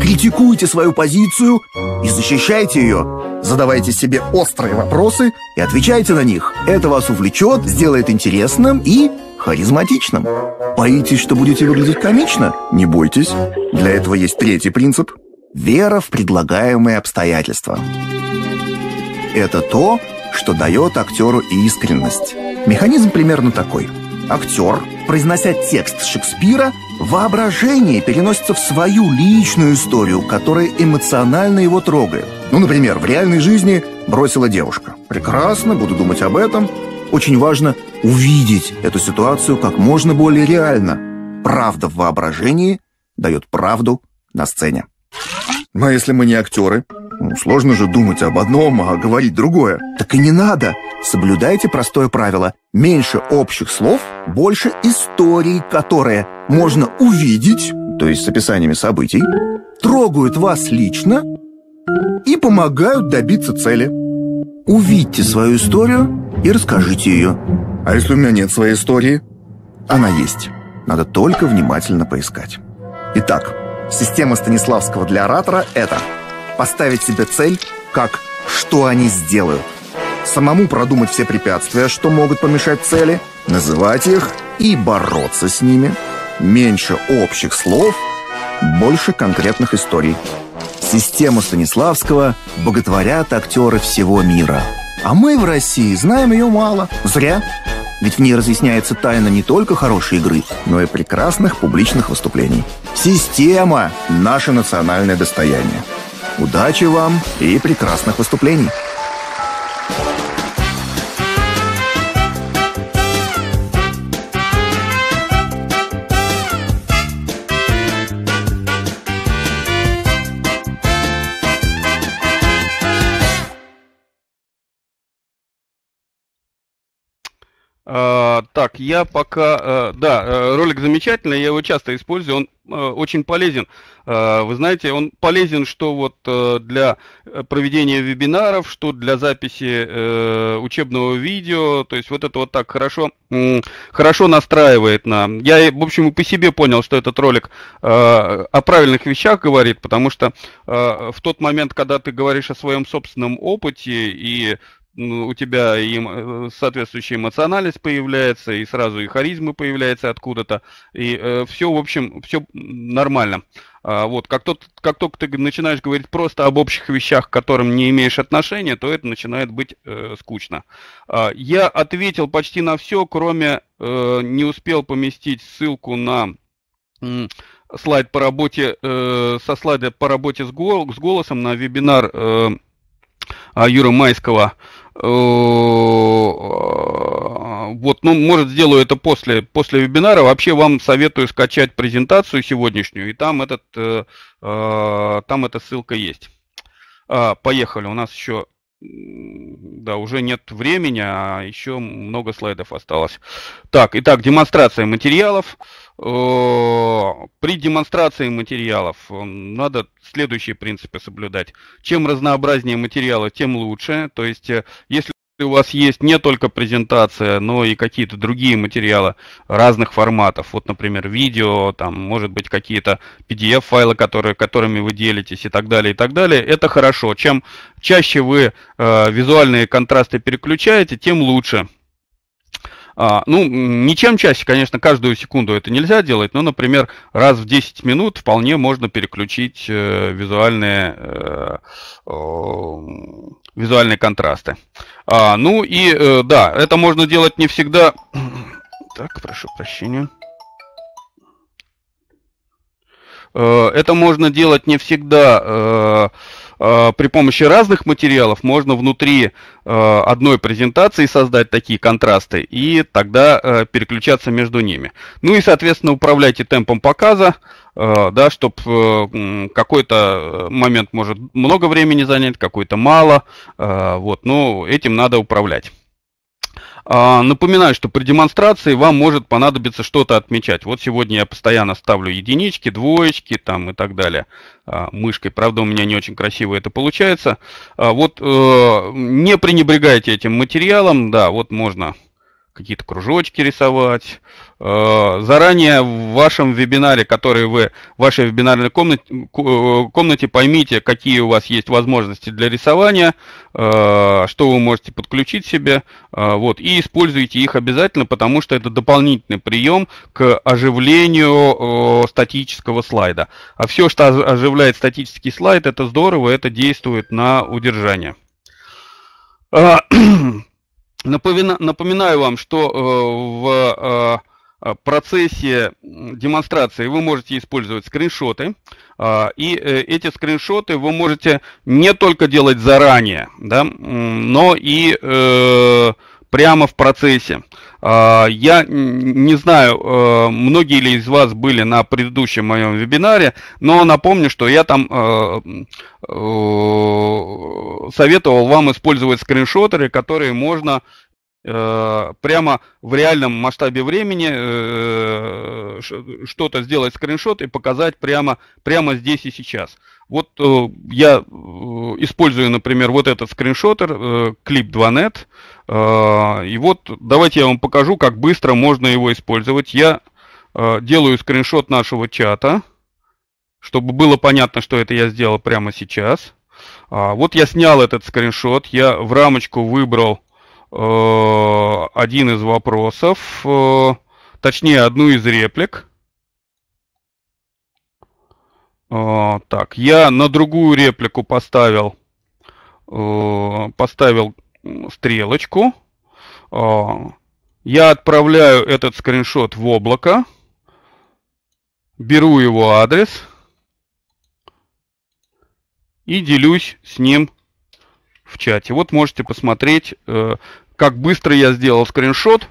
Критикуйте свою позицию и защищайте ее. Задавайте себе острые вопросы и отвечайте на них. Это вас увлечет, сделает интересным и харизматичным. Боитесь, что будете выглядеть комично? Не бойтесь. Для этого есть третий принцип – вера в предлагаемые обстоятельства. Это то, что дает актеру искренность. Механизм примерно такой – Актер, произнося текст Шекспира, воображение переносится в свою личную историю, которая эмоционально его трогает. Ну, например, в реальной жизни бросила девушка. Прекрасно, буду думать об этом. Очень важно увидеть эту ситуацию как можно более реально. Правда в воображении дает правду на сцене. Но если мы не актеры, ну, сложно же думать об одном, а говорить другое. Так и не надо. Соблюдайте простое правило. Меньше общих слов, больше историй, которые можно увидеть, то есть с описаниями событий, трогают вас лично и помогают добиться цели. Увидьте свою историю и расскажите ее. А если у меня нет своей истории? Она есть. Надо только внимательно поискать. Итак, система Станиславского для оратора – это поставить себе цель, как «что они сделают». Самому продумать все препятствия, что могут помешать цели, называть их и бороться с ними. Меньше общих слов, больше конкретных историй. Систему Станиславского боготворят актеры всего мира. А мы в России знаем ее мало. Зря. Ведь в ней разъясняется тайна не только хорошей игры, но и прекрасных публичных выступлений. Система – наше национальное достояние. Удачи вам и прекрасных выступлений! Так, я пока... Э, да, э, ролик замечательный, я его часто использую, он э, очень полезен. вы знаете, он полезен что вот для проведения вебинаров, что для записи учебного видео. То есть вот это вот так хорошо, хорошо настраивает на... Я, в общем, и по себе понял, что этот ролик о правильных вещах говорит, потому что в тот момент, когда ты говоришь о своем собственном опыте и у тебя им э, соответствующая эмоциональность появляется, и сразу и харизма появляется откуда-то. И э, все, в общем, все нормально. А, вот, как, тот, как только ты начинаешь говорить просто об общих вещах, к которым не имеешь отношения, то это начинает быть э, скучно. А, я ответил почти на все, кроме э, не успел поместить ссылку на слайд по работе э, со слайда по работе с, гол, с голосом на вебинар э, а, Юры Майского Э, вот, ну, может, сделаю это после, после вебинара. Вообще вам советую скачать презентацию сегодняшнюю, и там, этот, э, э, там эта ссылка есть. А, поехали, у нас еще да, уже нет времени, а еще много слайдов осталось. Так, итак, демонстрация материалов. Э, при демонстрации материалов эм, надо следующие принципы соблюдать. Чем разнообразнее материалы, тем лучше. То есть, э, если у вас есть не только презентация, но и какие-то другие материалы разных форматов. Вот, например, видео, там, может быть, какие-то PDF-файлы, которые, которыми вы делитесь и так далее, и так далее. Это хорошо. Чем чаще вы э, визуальные контрасты переключаете, тем лучше. А, ну, ничем чаще, конечно, каждую секунду это нельзя делать, но, например, раз в 10 минут вполне можно переключить э, визуальные, э, э, визуальные контрасты. А, ну и э, да, это можно делать не всегда... (clears throat) Так, прошу прощения. Э, это можно делать не всегда... Э, Э, при помощи разных материалов можно внутри э, одной презентации создать такие контрасты и тогда э, переключаться между ними. Ну и, соответственно, управляйте темпом показа, да, чтобы какой-то момент может много времени занять, какой-то мало. вот, но ну, этим надо управлять. А, напоминаю, что при демонстрации вам может понадобиться что-то отмечать. Вот сегодня я постоянно ставлю единички, двоечки там и так далее а, мышкой. Правда, у меня не очень красиво это получается. А, вот э, не пренебрегайте этим материалом. Да, вот можно какие-то кружочки рисовать, Э, заранее в вашем вебинаре, который вы в вашей вебинарной комнате, э, комнате поймите, какие у вас есть возможности для рисования, э, что вы можете подключить себе, вот, и используйте их обязательно, потому что это дополнительный прием к оживлению статического слайда. А все, что оживляет статический слайд, это здорово, это действует на удержание. (clears throat) Напоминаю вам, что в Э, процессе демонстрации вы можете использовать скриншоты, а, и э, эти скриншоты вы можете не только делать заранее, да, но и э, прямо в процессе. А, я не знаю, многие ли из вас были на предыдущем моем вебинаре, но напомню, что я там советовал вам использовать скриншотеры, которые можно Э, прямо в реальном масштабе времени э, что-то сделать скриншот и показать прямо, прямо здесь и сейчас. Вот э, я использую, например, вот этот скриншотер, клип 2net, и вот давайте я вам покажу, как быстро можно его использовать. Я делаю скриншот нашего чата, чтобы было понятно, что это я сделал прямо сейчас. А, вот я снял этот скриншот, я в рамочку выбрал Э, один из вопросов, э, точнее, одну из реплик. Э, так, я на другую реплику поставил, поставил стрелочку. я отправляю этот скриншот в облако, беру его адрес и делюсь с ним в чате. Вот можете посмотреть, э, как быстро я сделал скриншот,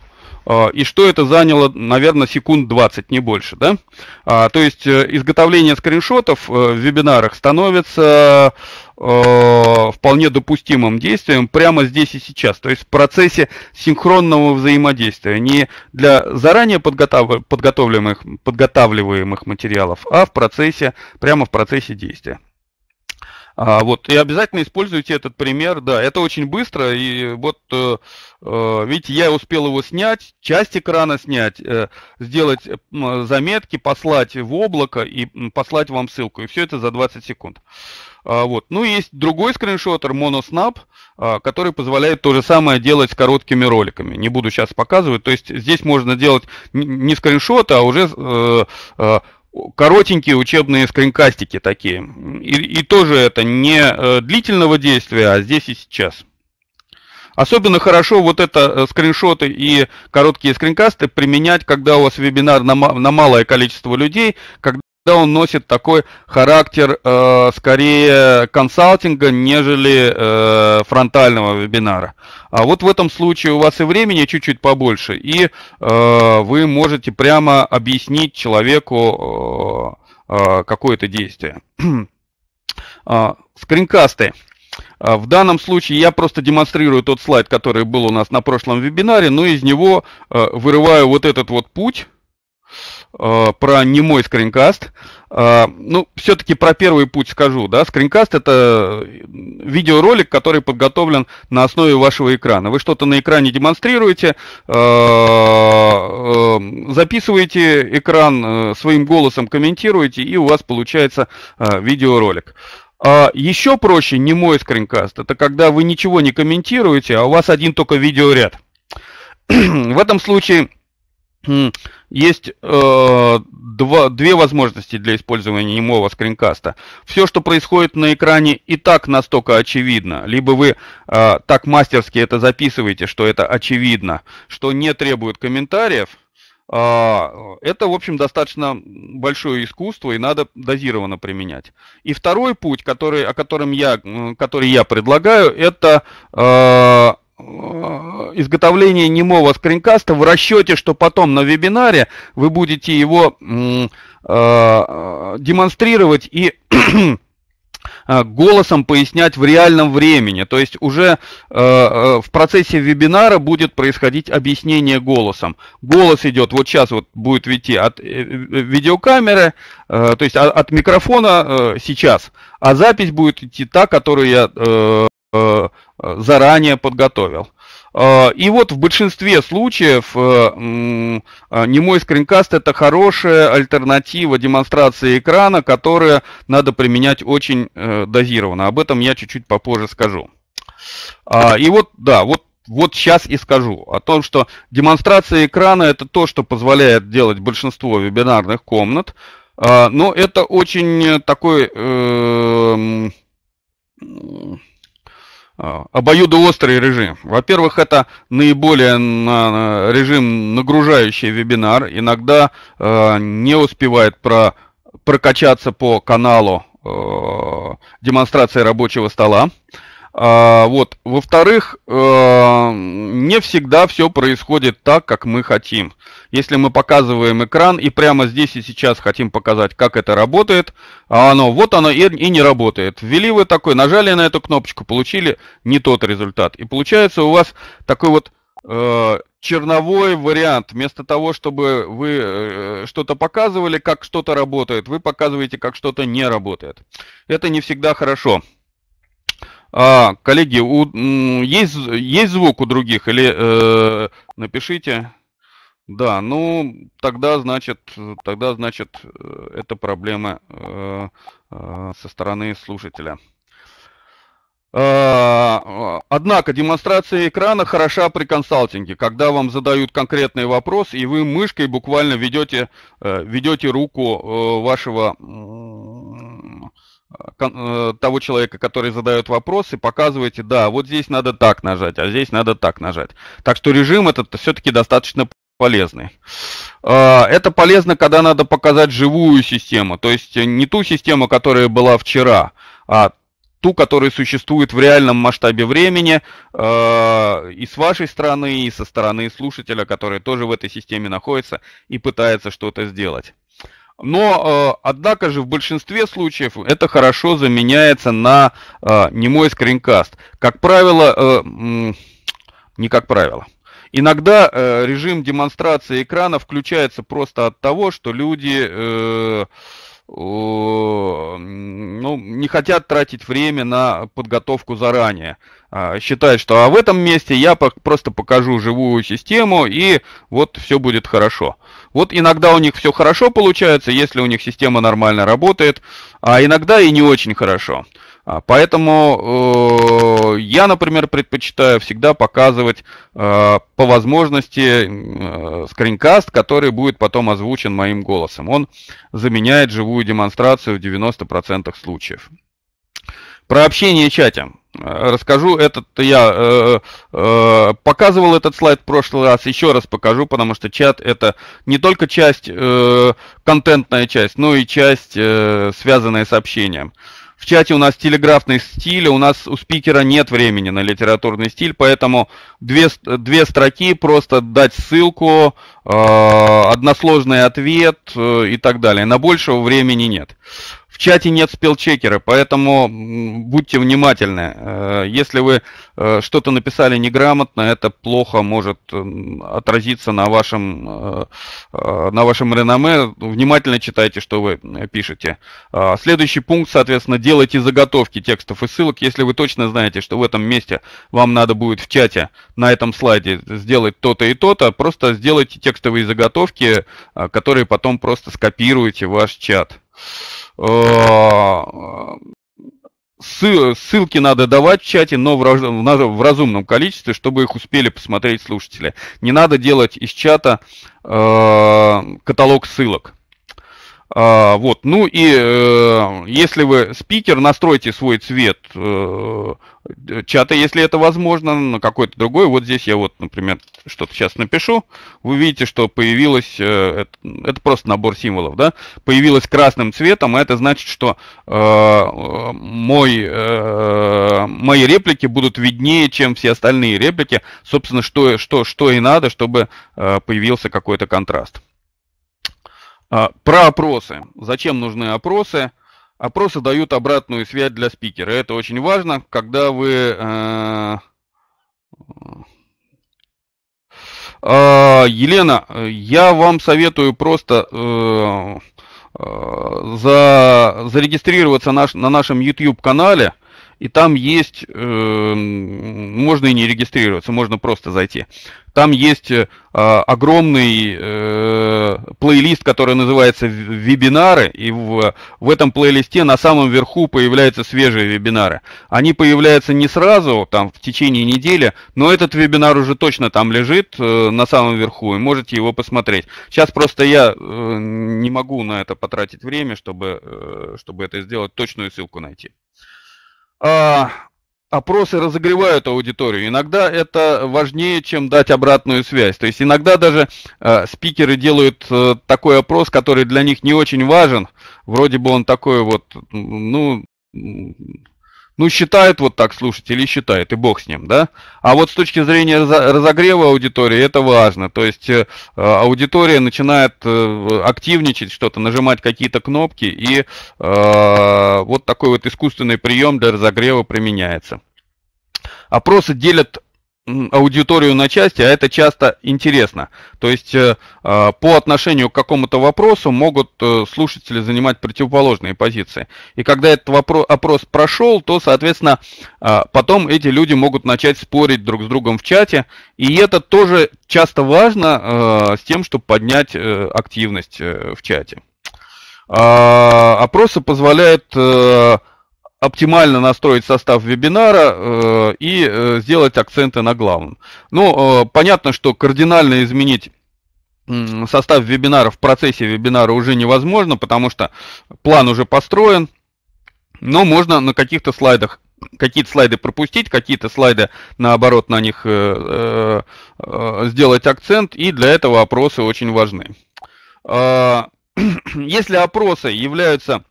э, и что это заняло, наверное, секунд 20, не больше, да? А, то есть э, изготовление скриншотов в вебинарах становится э, вполне допустимым действием прямо здесь и сейчас, то есть в процессе синхронного взаимодействия, не для заранее подготовленных подготавливаемых материалов, а в процессе, прямо в процессе действия. А, вот, и обязательно используйте этот пример, да, это очень быстро, и вот, э, э видите, я успел его снять, часть экрана снять, э, сделать э, заметки, послать в облако и послать вам ссылку, и все это за 20 секунд. А, вот. Ну, есть другой скриншотер, Monosnap, а, который позволяет то же самое делать с короткими роликами. Не буду сейчас показывать, то есть здесь можно делать не скриншоты, а уже э, э коротенькие учебные скринкастики такие. И, и тоже это не э, длительного действия, а здесь и сейчас. Особенно хорошо вот это э, скриншоты и короткие скринкасты применять, когда у вас вебинар на, на малое количество людей, когда когда он носит такой характер э, скорее консалтинга, нежели э, фронтального вебинара. А вот в этом случае у вас и времени чуть-чуть побольше, и э, вы можете прямо объяснить человеку э, э, какое-то действие. (clears throat) А, скринкасты. А, в данном случае я просто демонстрирую тот слайд, который был у нас на прошлом вебинаре, но из него э, вырываю вот этот вот путь Э, про немой скринкаст. Э, ну, все-таки про первый путь скажу, да, скринкаст это э, видеоролик, который подготовлен на основе вашего экрана. Вы что-то на экране демонстрируете, записываете экран своим голосом, комментируете, и у вас получается видеоролик. А еще проще не мой скринкаст, это когда вы ничего не комментируете, а у вас один только видеоряд. (clears throat) В этом случае есть э, два, две возможности для использования немого скринкаста. Все, что происходит на экране, и так настолько очевидно. Либо вы э, так мастерски это записываете, что это очевидно, что не требует комментариев. Э, это, в общем, достаточно большое искусство, и надо дозированно применять. И второй путь, который, о котором я, который я предлагаю, это э, Э, изготовление немого скринкаста в расчете, что потом на вебинаре вы будете его э, э, демонстрировать и (clears throat) голосом пояснять в реальном времени. То есть уже в процессе вебинара будет происходить объяснение голосом. Голос идет, вот сейчас вот будет идти от видеокамеры, то есть а, от, микрофона сейчас, а запись будет идти та, которую я... Э, заранее подготовил. Э, и вот в большинстве случаев э, немой скринкаст это хорошая альтернатива демонстрации экрана, которую надо применять очень дозированно. Об этом я чуть-чуть попозже скажу. А, и вот, да, вот вот сейчас и скажу о том, что демонстрация экрана это то, что позволяет делать большинство вебинарных комнат, а, но это очень такой а, обоюдоострый режим. Во-первых, это наиболее режим нагружающий вебинар. Иногда э, не успевает про, прокачаться по каналу э, демонстрации рабочего стола. А, вот. Во-вторых, э, не всегда все происходит так, как мы хотим. Если мы показываем экран и прямо здесь и сейчас хотим показать, как это работает, а оно, вот оно и, и не работает. Ввели вы такой, нажали на эту кнопочку, получили не тот результат. И получается у вас такой вот э, черновой вариант. Вместо того, чтобы вы э, что-то показывали, как что-то работает, вы показываете, как что-то не работает. Это не всегда хорошо. А, коллеги, у, есть, есть звук у других или э, напишите? Да, ну тогда значит, тогда значит, э, это проблема э, э, со стороны слушателя. А, однако демонстрация экрана хороша при консалтинге, когда вам задают конкретный вопрос, и вы мышкой буквально ведете, э, ведете руку э, вашего Э, того человека, который задает вопросы, показываете, да, вот здесь надо так нажать, а здесь надо так нажать. Так что режим этот все-таки достаточно полезный. А, это полезно, когда надо показать живую систему, то есть не ту систему, которая была вчера, а ту, которая существует в реальном масштабе времени, а, и с вашей стороны, и со стороны слушателя, который тоже в этой системе находится и пытается что-то сделать. Но, э, однако же, в большинстве случаев это хорошо заменяется на э, немой скринкаст. Как правило, э, не как правило. Иногда режим демонстрации экрана включается просто от того, что люди ну, не хотят тратить время на подготовку заранее. А, считают, что а в этом месте я просто покажу живую систему, и вот все будет хорошо. Вот иногда у них все хорошо получается, если у них система нормально работает, а иногда и не очень хорошо. А поэтому э, я, например, предпочитаю всегда показывать э, по возможности э, скринкаст, который будет потом озвучен моим голосом. Он заменяет живую демонстрацию в 90% случаев. Про общение чате. Э, расскажу этот, я э, э, показывал этот слайд в прошлый раз, еще раз покажу, потому что чат это не только часть, э, контентная часть, но и часть, э, связанная с общением. Э, в чате у нас телеграфный стиль, у нас у спикера нет времени на литературный стиль, поэтому две, две строки, просто дать ссылку, э, односложный ответ э, и так далее. На большего времени нет. Э, в чате нет спелчекера, поэтому будьте внимательны. Э, если вы э, что-то написали неграмотно, это плохо может отразиться на вашем, э, на вашем реноме. Внимательно читайте, что вы пишете. А следующий пункт, соответственно, делайте заготовки текстов и ссылок. Если вы точно знаете, что в этом месте вам надо будет в чате на этом слайде сделать то-то и то-то, просто сделайте текстовые заготовки, которые потом просто скопируете в ваш чат. Э, э, ссылки надо давать в чате, но в разумном количестве, чтобы их успели посмотреть слушатели. Не надо делать из чата э, каталог ссылок. А, вот, ну и э, если вы спикер, настройте свой цвет э, чата, если это возможно, на какой-то другой. Вот здесь я вот, например, что-то сейчас напишу. Вы видите, что появилось, э, это, это просто набор символов, да, появилось красным цветом, а это значит, что э, мой, э, мои реплики будут виднее, чем все остальные реплики. Собственно, что, что, что и надо, чтобы э, появился какой-то контраст. А, про опросы. Зачем нужны опросы? Опросы дают обратную связь для спикера. Это очень важно, когда вы... Э, э, а, Елена, я вам советую просто э, за, зарегистрироваться наш, на нашем YouTube-канале – и там есть, э, можно и не регистрироваться, можно просто зайти. Там есть э, огромный э, плейлист, который называется вебинары, и в, в этом плейлисте на самом верху появляются свежие вебинары. Они появляются не сразу, там в течение недели, но этот вебинар уже точно там лежит э, на самом верху, и можете его посмотреть. Сейчас просто я э, не могу на это потратить время, чтобы, э, чтобы это сделать, точную ссылку найти а, опросы разогревают аудиторию. Иногда это важнее, чем дать обратную связь. То есть иногда даже э, спикеры делают э, такой опрос, который для них не очень важен. Вроде бы он такой вот, ну, ну, считает вот так или считает и бог с ним, да? А вот с точки зрения разогрева аудитории это важно. То есть э, аудитория начинает э, активничать что-то, нажимать какие-то кнопки, и э, вот такой вот искусственный прием для разогрева применяется. Опросы делят аудиторию на части, а это часто интересно. То есть э, а, по отношению к какому-то вопросу могут э, слушатели занимать противоположные позиции. И когда этот вопрос, опрос прошел, то, соответственно, э, потом эти люди могут начать спорить друг с другом в чате. И это тоже часто важно э, с тем, чтобы поднять э, активность э, в чате. А, опросы позволяют оптимально настроить состав вебинара э, и э, сделать акценты на главном. Ну, э, понятно, что кардинально изменить состав вебинара в процессе вебинара уже невозможно, потому что план уже построен, но можно на каких-то слайдах какие-то слайды пропустить, какие-то слайды, наоборот, на них э, э, э сделать акцент, и для этого опросы очень важны. Э, (clears throat) если опросы являются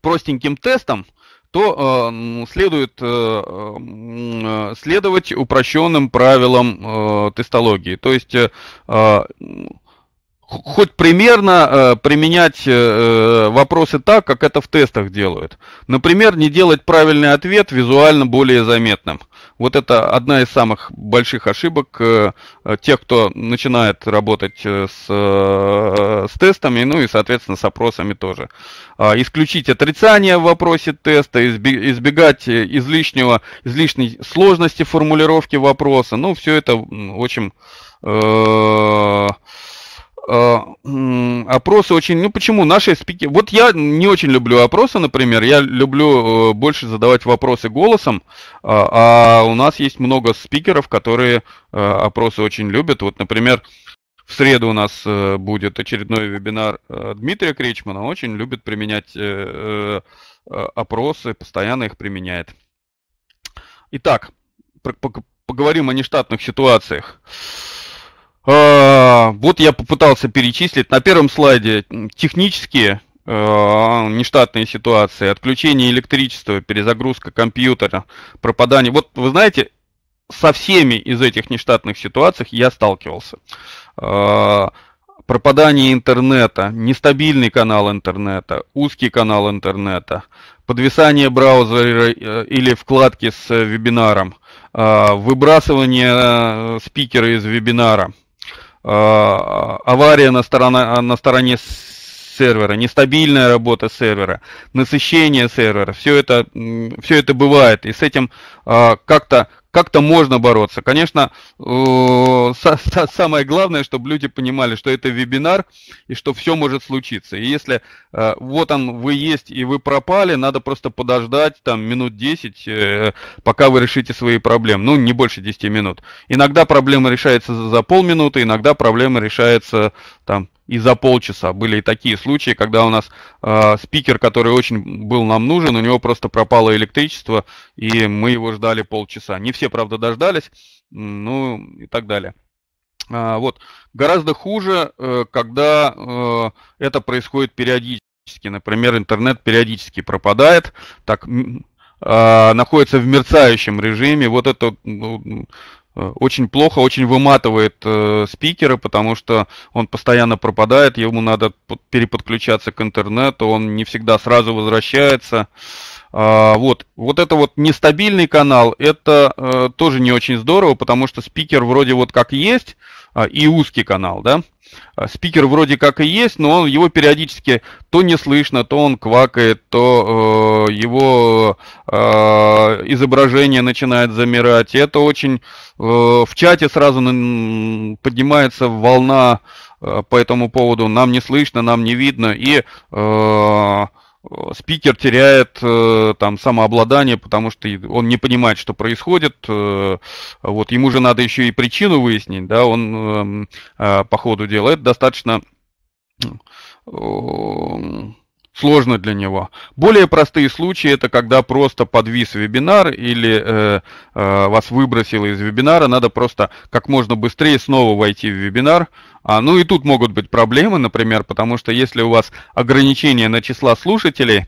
простеньким тестом, то э, следует э, э, следовать упрощенным правилам э, тестологии. То есть э, э хоть примерно э, применять э, э, вопросы так, как это в тестах делают. Например, не делать правильный ответ визуально более заметным. Вот это одна из самых больших ошибок э, тех, кто начинает работать э, с, э, с тестами, ну и, соответственно, с опросами тоже. Э, исключить отрицание в вопросе теста, избегать э, излишнего, излишней сложности формулировки вопроса. Ну, все это очень... Э, Э, опросы очень... Ну почему наши спикеры Вот я не очень люблю опросы, например. Я люблю э, больше задавать вопросы голосом. А, а у нас есть много спикеров, которые э, опросы очень любят. Вот, например, в среду у нас будет очередной вебинар Дмитрия Кричмана. очень любит применять опросы, постоянно их применяет. Итак, поговорим о нештатных ситуациях. Э, вот я попытался перечислить. На первом слайде технические э, нештатные ситуации, отключение электричества, перезагрузка компьютера, пропадание. Вот вы знаете, со всеми из этих нештатных ситуаций я сталкивался. Э, пропадание интернета, нестабильный канал интернета, узкий канал интернета, подвисание браузера или вкладки с вебинаром, выбрасывание спикера из вебинара, а, авария на, сторона, на стороне сервера, нестабильная работа сервера, насыщение сервера, все это, все это бывает. И с этим а, как-то как-то можно бороться. Конечно, э, (laughs) самое главное, чтобы люди понимали, что это вебинар и что все может случиться. И если э, вот он, вы есть и вы пропали, надо просто подождать там минут 10, э, пока вы решите свои проблемы. Ну, не больше 10 минут. Иногда проблема решается за полминуты, иногда проблема решается там и за полчаса. Были и такие случаи, когда у нас э, спикер, который очень был нам нужен, у него просто пропало электричество, и мы его ждали полчаса. Не все, правда, дождались, ну и так далее. А, вот. Гораздо хуже, э, когда э, это происходит периодически. Например, интернет периодически пропадает, так а, находится в мерцающем режиме. Вот это Э, очень плохо, очень выматывает э, спикера, потому что он постоянно пропадает, ему надо переподключаться к интернету, он не всегда сразу возвращается. А, вот. вот это вот нестабильный канал, это э, тоже не очень здорово, потому что спикер вроде вот как есть, э, и узкий канал, да, а, спикер вроде как и есть, но он, его периодически то не слышно, то он квакает, то э, его э, изображение начинает замирать. И это очень... Э, в чате сразу поднимается волна э, по этому поводу. Нам не слышно, нам не видно. И... Э, Э, спикер теряет э, там самообладание, потому что он не понимает, что происходит. Э, вот ему же надо еще и причину выяснить, да, он эм, по ходу дела. Это достаточно эм, сложно для него. Более простые случаи это когда просто подвис вебинар или э, э, вас выбросило из вебинара, надо просто как можно быстрее снова войти в вебинар, э, а, ну и тут могут быть проблемы, например, потому что если у вас ограничение на числа слушателей,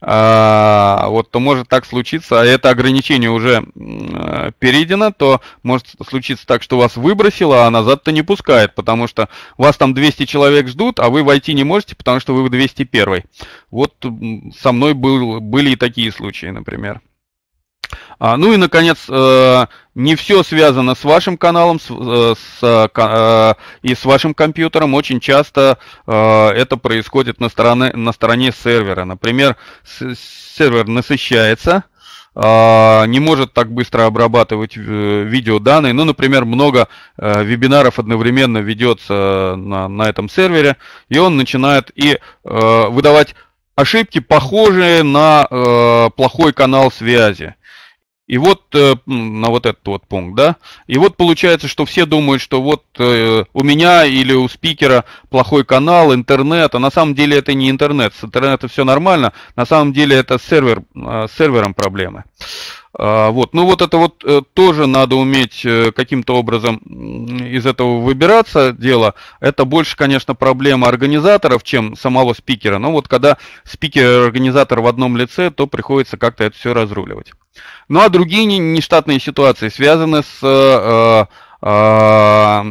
а, вот, то может так случиться, а это ограничение уже а, перейдено, то может случиться так, что вас выбросило, а назад-то не пускает, потому что вас там 200 человек ждут, а вы войти не можете, потому что вы в 201. Вот со мной был, были и такие случаи, например. А, ну и, наконец, э, не все связано с вашим каналом с, э, с, э, э, и с вашим компьютером. Очень часто э, это происходит на стороне, на стороне сервера. Например, с, сервер насыщается, а, не может так быстро обрабатывать э, видеоданные. Ну, например, много вебинаров одновременно ведется на, на этом сервере, и он начинает и выдавать ошибки, похожие на плохой канал связи. И вот э, на вот этот вот пункт, да. И вот получается, что все думают, что вот э, у меня или у спикера плохой канал, интернет, а на самом деле это не интернет. С интернетом все нормально, на самом деле это сервер, э, с сервером проблемы. А, вот. Ну вот это вот э, тоже надо уметь э, каким-то образом из этого выбираться дело. Это больше, конечно, проблема организаторов, чем самого спикера. Но вот когда спикер и организатор в одном лице, то приходится как-то это все разруливать. Ну а другие нештатные ситуации связаны с э, а,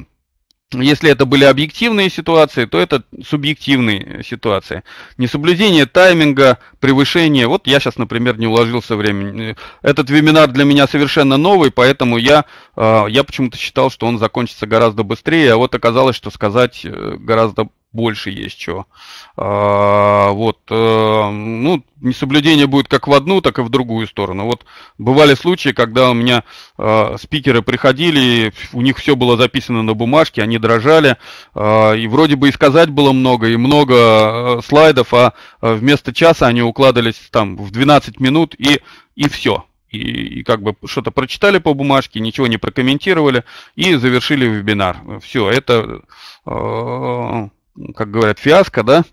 если это были объективные ситуации, то это субъективные э, ситуации. Несоблюдение тайминга, превышение. Вот я сейчас, например, не уложился времени. Э, этот вебинар для меня совершенно новый, поэтому я, а, я почему-то считал, что он закончится гораздо быстрее, а вот оказалось, что сказать э, гораздо больше есть чего. А, вот, э, ну, несоблюдение будет как в одну, так и в другую сторону. Вот бывали случаи, когда у меня а, спикеры приходили, у них все было записано на бумажке, они дрожали, а, и вроде бы и сказать было много, и много э, слайдов, а э, вместо часа они укладывались там в 12 минут и, и все и, и как бы что-то прочитали по бумажке, ничего не прокомментировали и завершили вебинар. Все, это э, как говорят, фиаско, да,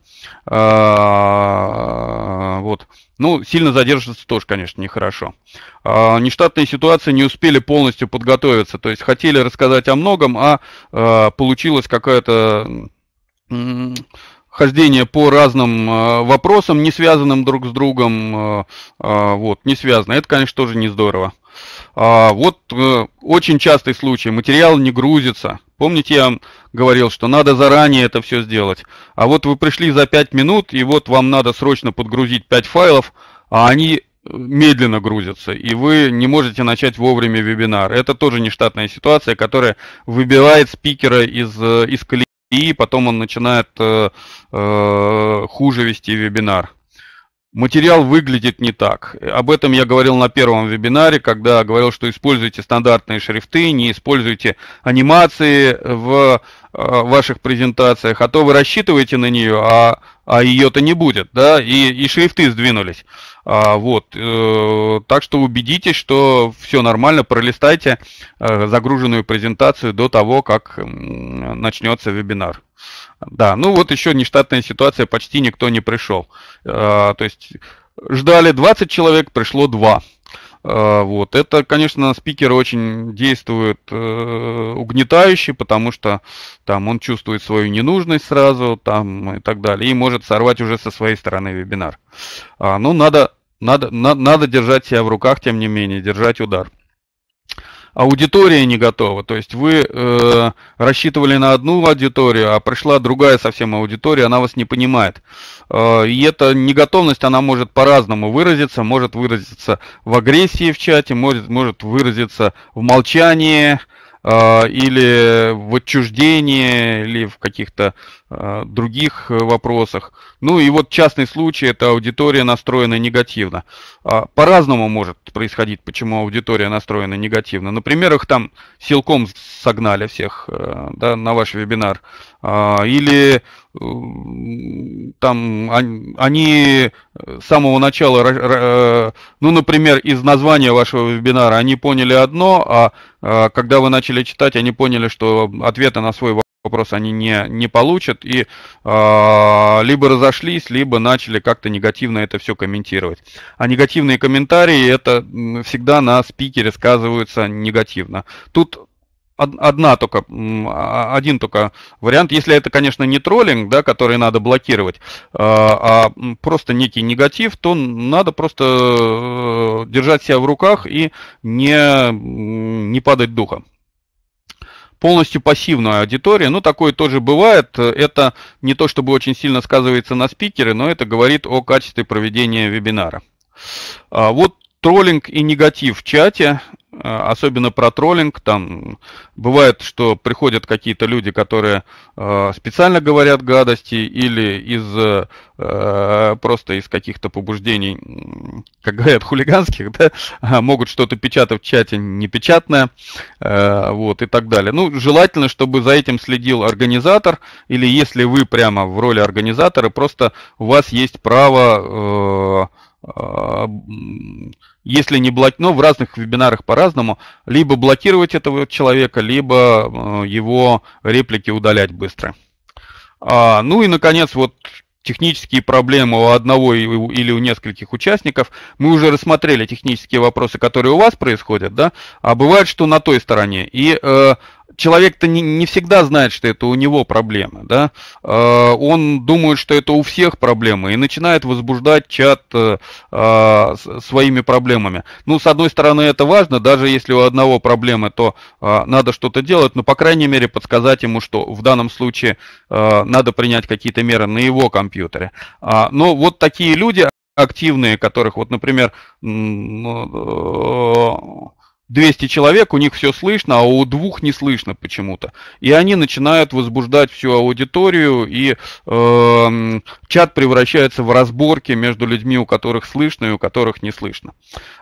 а, вот. Ну, сильно задерживаться тоже, конечно, нехорошо. А, нештатные ситуации не успели полностью подготовиться, то есть хотели рассказать о многом, а, а получилось какое то хождение по разным а, вопросам, не связанным друг с другом, вот, не связано. Это, конечно, тоже не здорово. вот э, очень частый случай, материал не грузится, Помните, я вам говорил, что надо заранее это все сделать. А вот вы пришли за 5 минут, и вот вам надо срочно подгрузить 5 файлов, а они э, медленно грузятся, и вы не можете начать вовремя вебинар. Это тоже нештатная ситуация, которая выбивает спикера из, э, из колеи, и потом он начинает э, э, хуже вести вебинар. Материал выглядит не так. Об этом я говорил на первом вебинаре, когда говорил, что используйте стандартные шрифты, не используйте анимации в в э, ваших презентациях, а то вы рассчитываете на нее, а, а ее-то не будет, да, и, и шрифты сдвинулись. А, вот, э, так что убедитесь, что все нормально, пролистайте э, загруженную презентацию до того, как э, начнется вебинар. Да, ну вот еще нештатная ситуация, почти никто не пришел. Э, то есть ждали 20 человек, пришло 2. Э, вот. Это, конечно, спикер очень действует э, угнетающе, потому что там он чувствует свою ненужность сразу там, и так далее, и может сорвать уже со своей стороны вебинар. А, Но ну, надо, надо, надо держать себя в руках, тем не менее, держать удар аудитория не готова. То есть вы э, рассчитывали на одну аудиторию, а пришла другая совсем аудитория, она вас не понимает. Э, и эта неготовность, она может по-разному выразиться. Может выразиться в агрессии в чате, может, может выразиться в молчании, э, Э, или в отчуждении, или в каких-то э, других э, вопросах. Ну и вот частный случай, это аудитория настроена негативно. А по-разному может происходить, почему аудитория настроена негативно. Например, их там силком согнали всех да, на ваш вебинар. А, или там они э, с самого начала, э, ну, например, из названия вашего вебинара они поняли одно, а, а когда вы начали читать, они поняли, что ответа на свой вопрос они не, не получат, и а, либо разошлись, либо начали как-то негативно это все комментировать. А негативные комментарии, это всегда на спикере сказываются негативно. Тут одна только, а, один только вариант, если это, конечно, не троллинг, да, который надо блокировать, а, а просто некий негатив, то надо просто э, держать себя в руках и не, не падать духом полностью пассивная аудитория, Ну, такое тоже бывает. Это не то, чтобы очень сильно сказывается на спикеры, но это говорит о качестве проведения вебинара. А, вот троллинг и негатив в чате. А, особенно про троллинг, там бывает, что приходят какие-то люди, которые а, специально говорят гадости или из э, э, просто из каких-то побуждений, как говорят, хулиганских, (laughs) да, а, могут что-то печатать в чате непечатное, э, вот и так далее. Ну, желательно, чтобы за этим следил организатор, или если вы прямо в роли организатора, просто у вас есть право а, если не блокировать, но ну, в разных вебинарах по-разному, либо блокировать этого человека, либо а, его реплики удалять быстро. А, ну и, наконец, вот технические проблемы у одного или у нескольких участников. Мы уже рассмотрели технические вопросы, которые у вас происходят, да, а бывает, что на той стороне. И э, человек-то не, не всегда знает, что это у него проблема, да, э, он думает, что это у всех проблемы, и начинает возбуждать чат э, э, своими проблемами. Ну, с одной стороны, это важно, даже если у одного проблемы, то э, надо что-то делать, но, по крайней мере, подсказать ему, что в данном случае э, надо принять какие-то меры на его компьютере. А, но вот такие люди активные, которых, вот, например, э, 200 человек, у них все слышно, а у двух не слышно почему-то. И они начинают возбуждать всю аудиторию, и э, чат превращается в разборки между людьми, у которых слышно и у которых не слышно.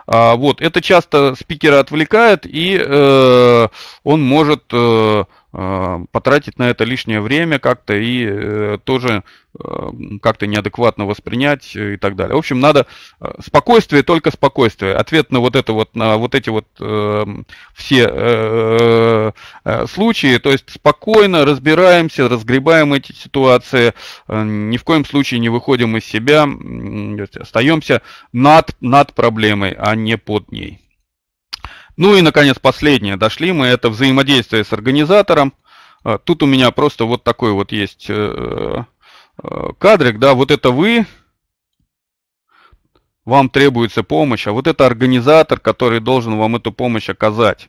А, вот, это часто спикера отвлекает, и э, он может... Э, а, потратить на это лишнее время как-то и э, тоже э, как-то неадекватно воспринять э, и так далее. В общем, надо спокойствие, только спокойствие. Ответ на вот это вот, на вот эти вот э, все э, э, случаи, то есть спокойно разбираемся, разгребаем эти ситуации, э, ни в коем случае не выходим из себя, э, остаемся над, над проблемой, а не под ней. Ну и, наконец, последнее. Дошли мы. Это взаимодействие с организатором. А, тут у меня просто вот такой вот есть э, э, кадрик. Да, вот это вы, вам требуется помощь, а вот это организатор, который должен вам эту помощь оказать.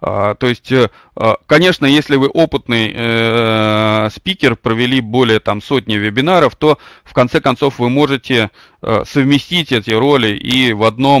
А, то есть, э, а, конечно, если вы опытный э, спикер, провели более там сотни вебинаров, то в конце концов вы можете э, совместить эти роли и в одном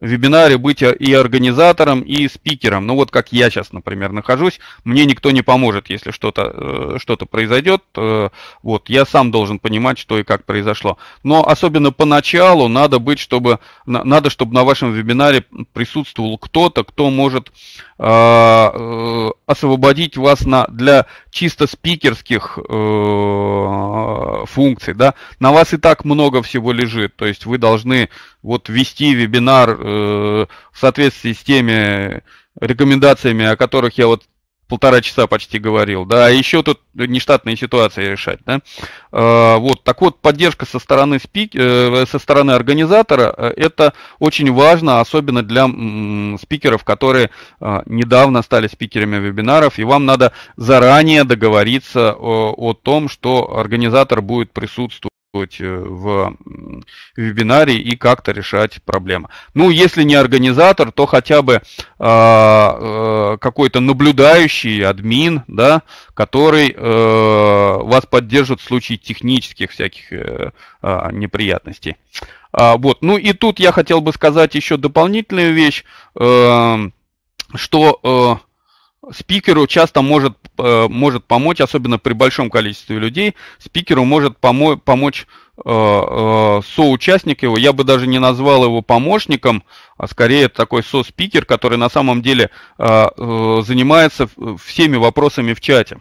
вебинаре быть и организатором, и спикером. Ну вот как я сейчас, например, нахожусь, мне никто не поможет, если что-то что произойдет. Вот, я сам должен понимать, что и как произошло. Но особенно поначалу надо быть, чтобы, надо, чтобы на вашем вебинаре присутствовал кто-то, кто может может э, э, освободить вас на, для чисто спикерских э, функций. Да? На вас и так много всего лежит, то есть вы должны вот вести вебинар э, в соответствии с теми рекомендациями, о которых я вот полтора часа почти говорил, да, а еще тут нештатные ситуации решать, да. А, вот, так вот, поддержка со стороны, спик... Э, со стороны организатора, э, это очень важно, особенно для спикеров, которые а, недавно стали спикерами вебинаров, и вам надо заранее договориться о, о том, что организатор будет присутствовать участвовать э, в вебинаре и как-то решать проблемы. Ну, если не организатор, то хотя бы а, э, какой-то наблюдающий админ, да, который э, вас поддержит в случае технических всяких а, неприятностей. А, вот. Ну и тут я хотел бы сказать еще дополнительную вещь, эм, что спикеру часто может, э, может помочь, особенно при большом количестве людей, спикеру может помо помочь э, э, соучастник его, я бы даже не назвал его помощником, а скорее такой со-спикер, который на самом деле занимается всеми вопросами в чате.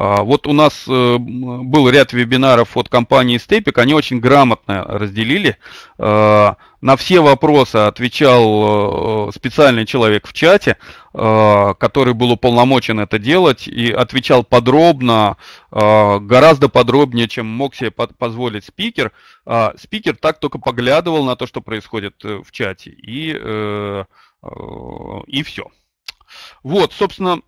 А, вот у нас э, был ряд вебинаров от компании Степик, они очень грамотно разделили. А, на все вопросы отвечал э, специальный человек в чате, а, который был уполномочен это делать, и отвечал подробно, гораздо подробнее, чем мог себе позволить спикер. Спикер так только поглядывал на то, что происходит э, в чате, и, и все. Вот, собственно,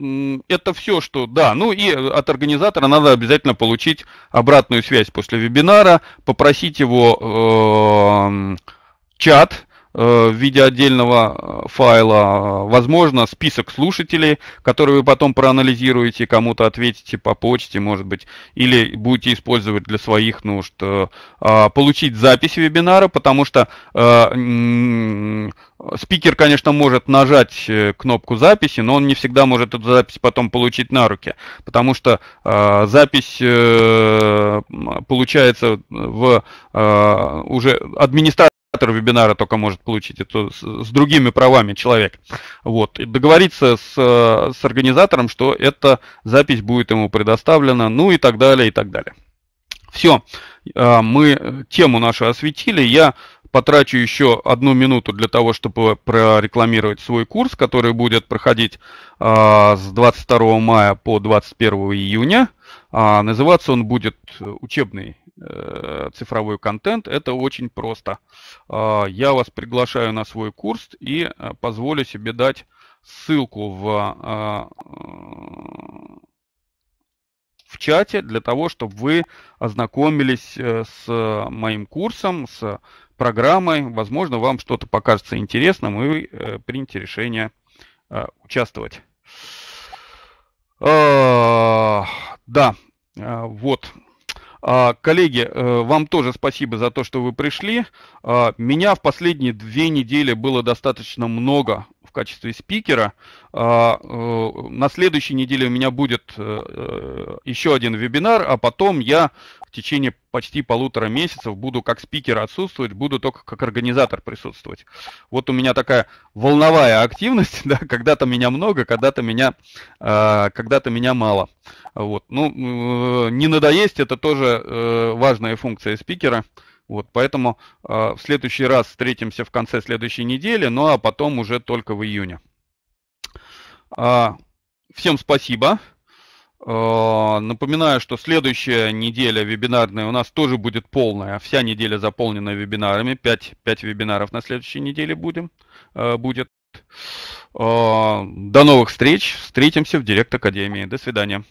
это все, что, да, ну и э, от организатора надо обязательно получить обратную связь после вебинара, попросить его э, чат, Э, в виде отдельного э, файла, э, возможно, список слушателей, которые вы потом проанализируете, кому-то ответите по почте, может быть, или будете использовать для своих нужд, а, получить запись вебинара, потому что спикер, конечно, может нажать кнопку записи, но он не всегда может эту запись потом получить на руки, потому что запись получается в уже администратор организатор вебинара только может получить, это с, с другими правами человек. Вот. И договориться с, с организатором, что эта запись будет ему предоставлена, ну и так далее, и так далее. Все, а, мы тему нашу осветили. Я потрачу еще одну минуту для того, чтобы прорекламировать свой курс, который будет проходить а, с 22 мая по 21 июня. А называться он будет э, учебный э, цифровой контент. Это очень просто. Э, я вас приглашаю на свой курс и э, позволю себе дать ссылку в, э, э, в чате для того, чтобы вы ознакомились с моим курсом, с программой. Возможно, вам что-то покажется интересным и вы примите решение участвовать. Да, а, вот. А, коллеги, э, вам тоже спасибо за то, что вы пришли. А, меня в последние две недели было достаточно много в качестве спикера. А, э, на следующей неделе у меня будет э, э, еще один вебинар, а потом я в течение почти полутора месяцев буду как спикер отсутствовать, буду только как организатор присутствовать. Вот у меня такая волновая активность, (laughs) да, когда-то меня много, когда-то меня, когда-то меня мало. Вот. Ну, не надоесть, это тоже важная функция спикера – вот, поэтому э, в следующий раз встретимся в конце следующей недели, ну а потом уже только в июне. Э, всем спасибо. Э, напоминаю, что следующая неделя вебинарная у нас тоже будет полная. Вся неделя заполнена вебинарами. 5, 5 вебинаров на следующей неделе будем, э, будет. Э, до новых встреч. Встретимся в Директ Академии. До свидания.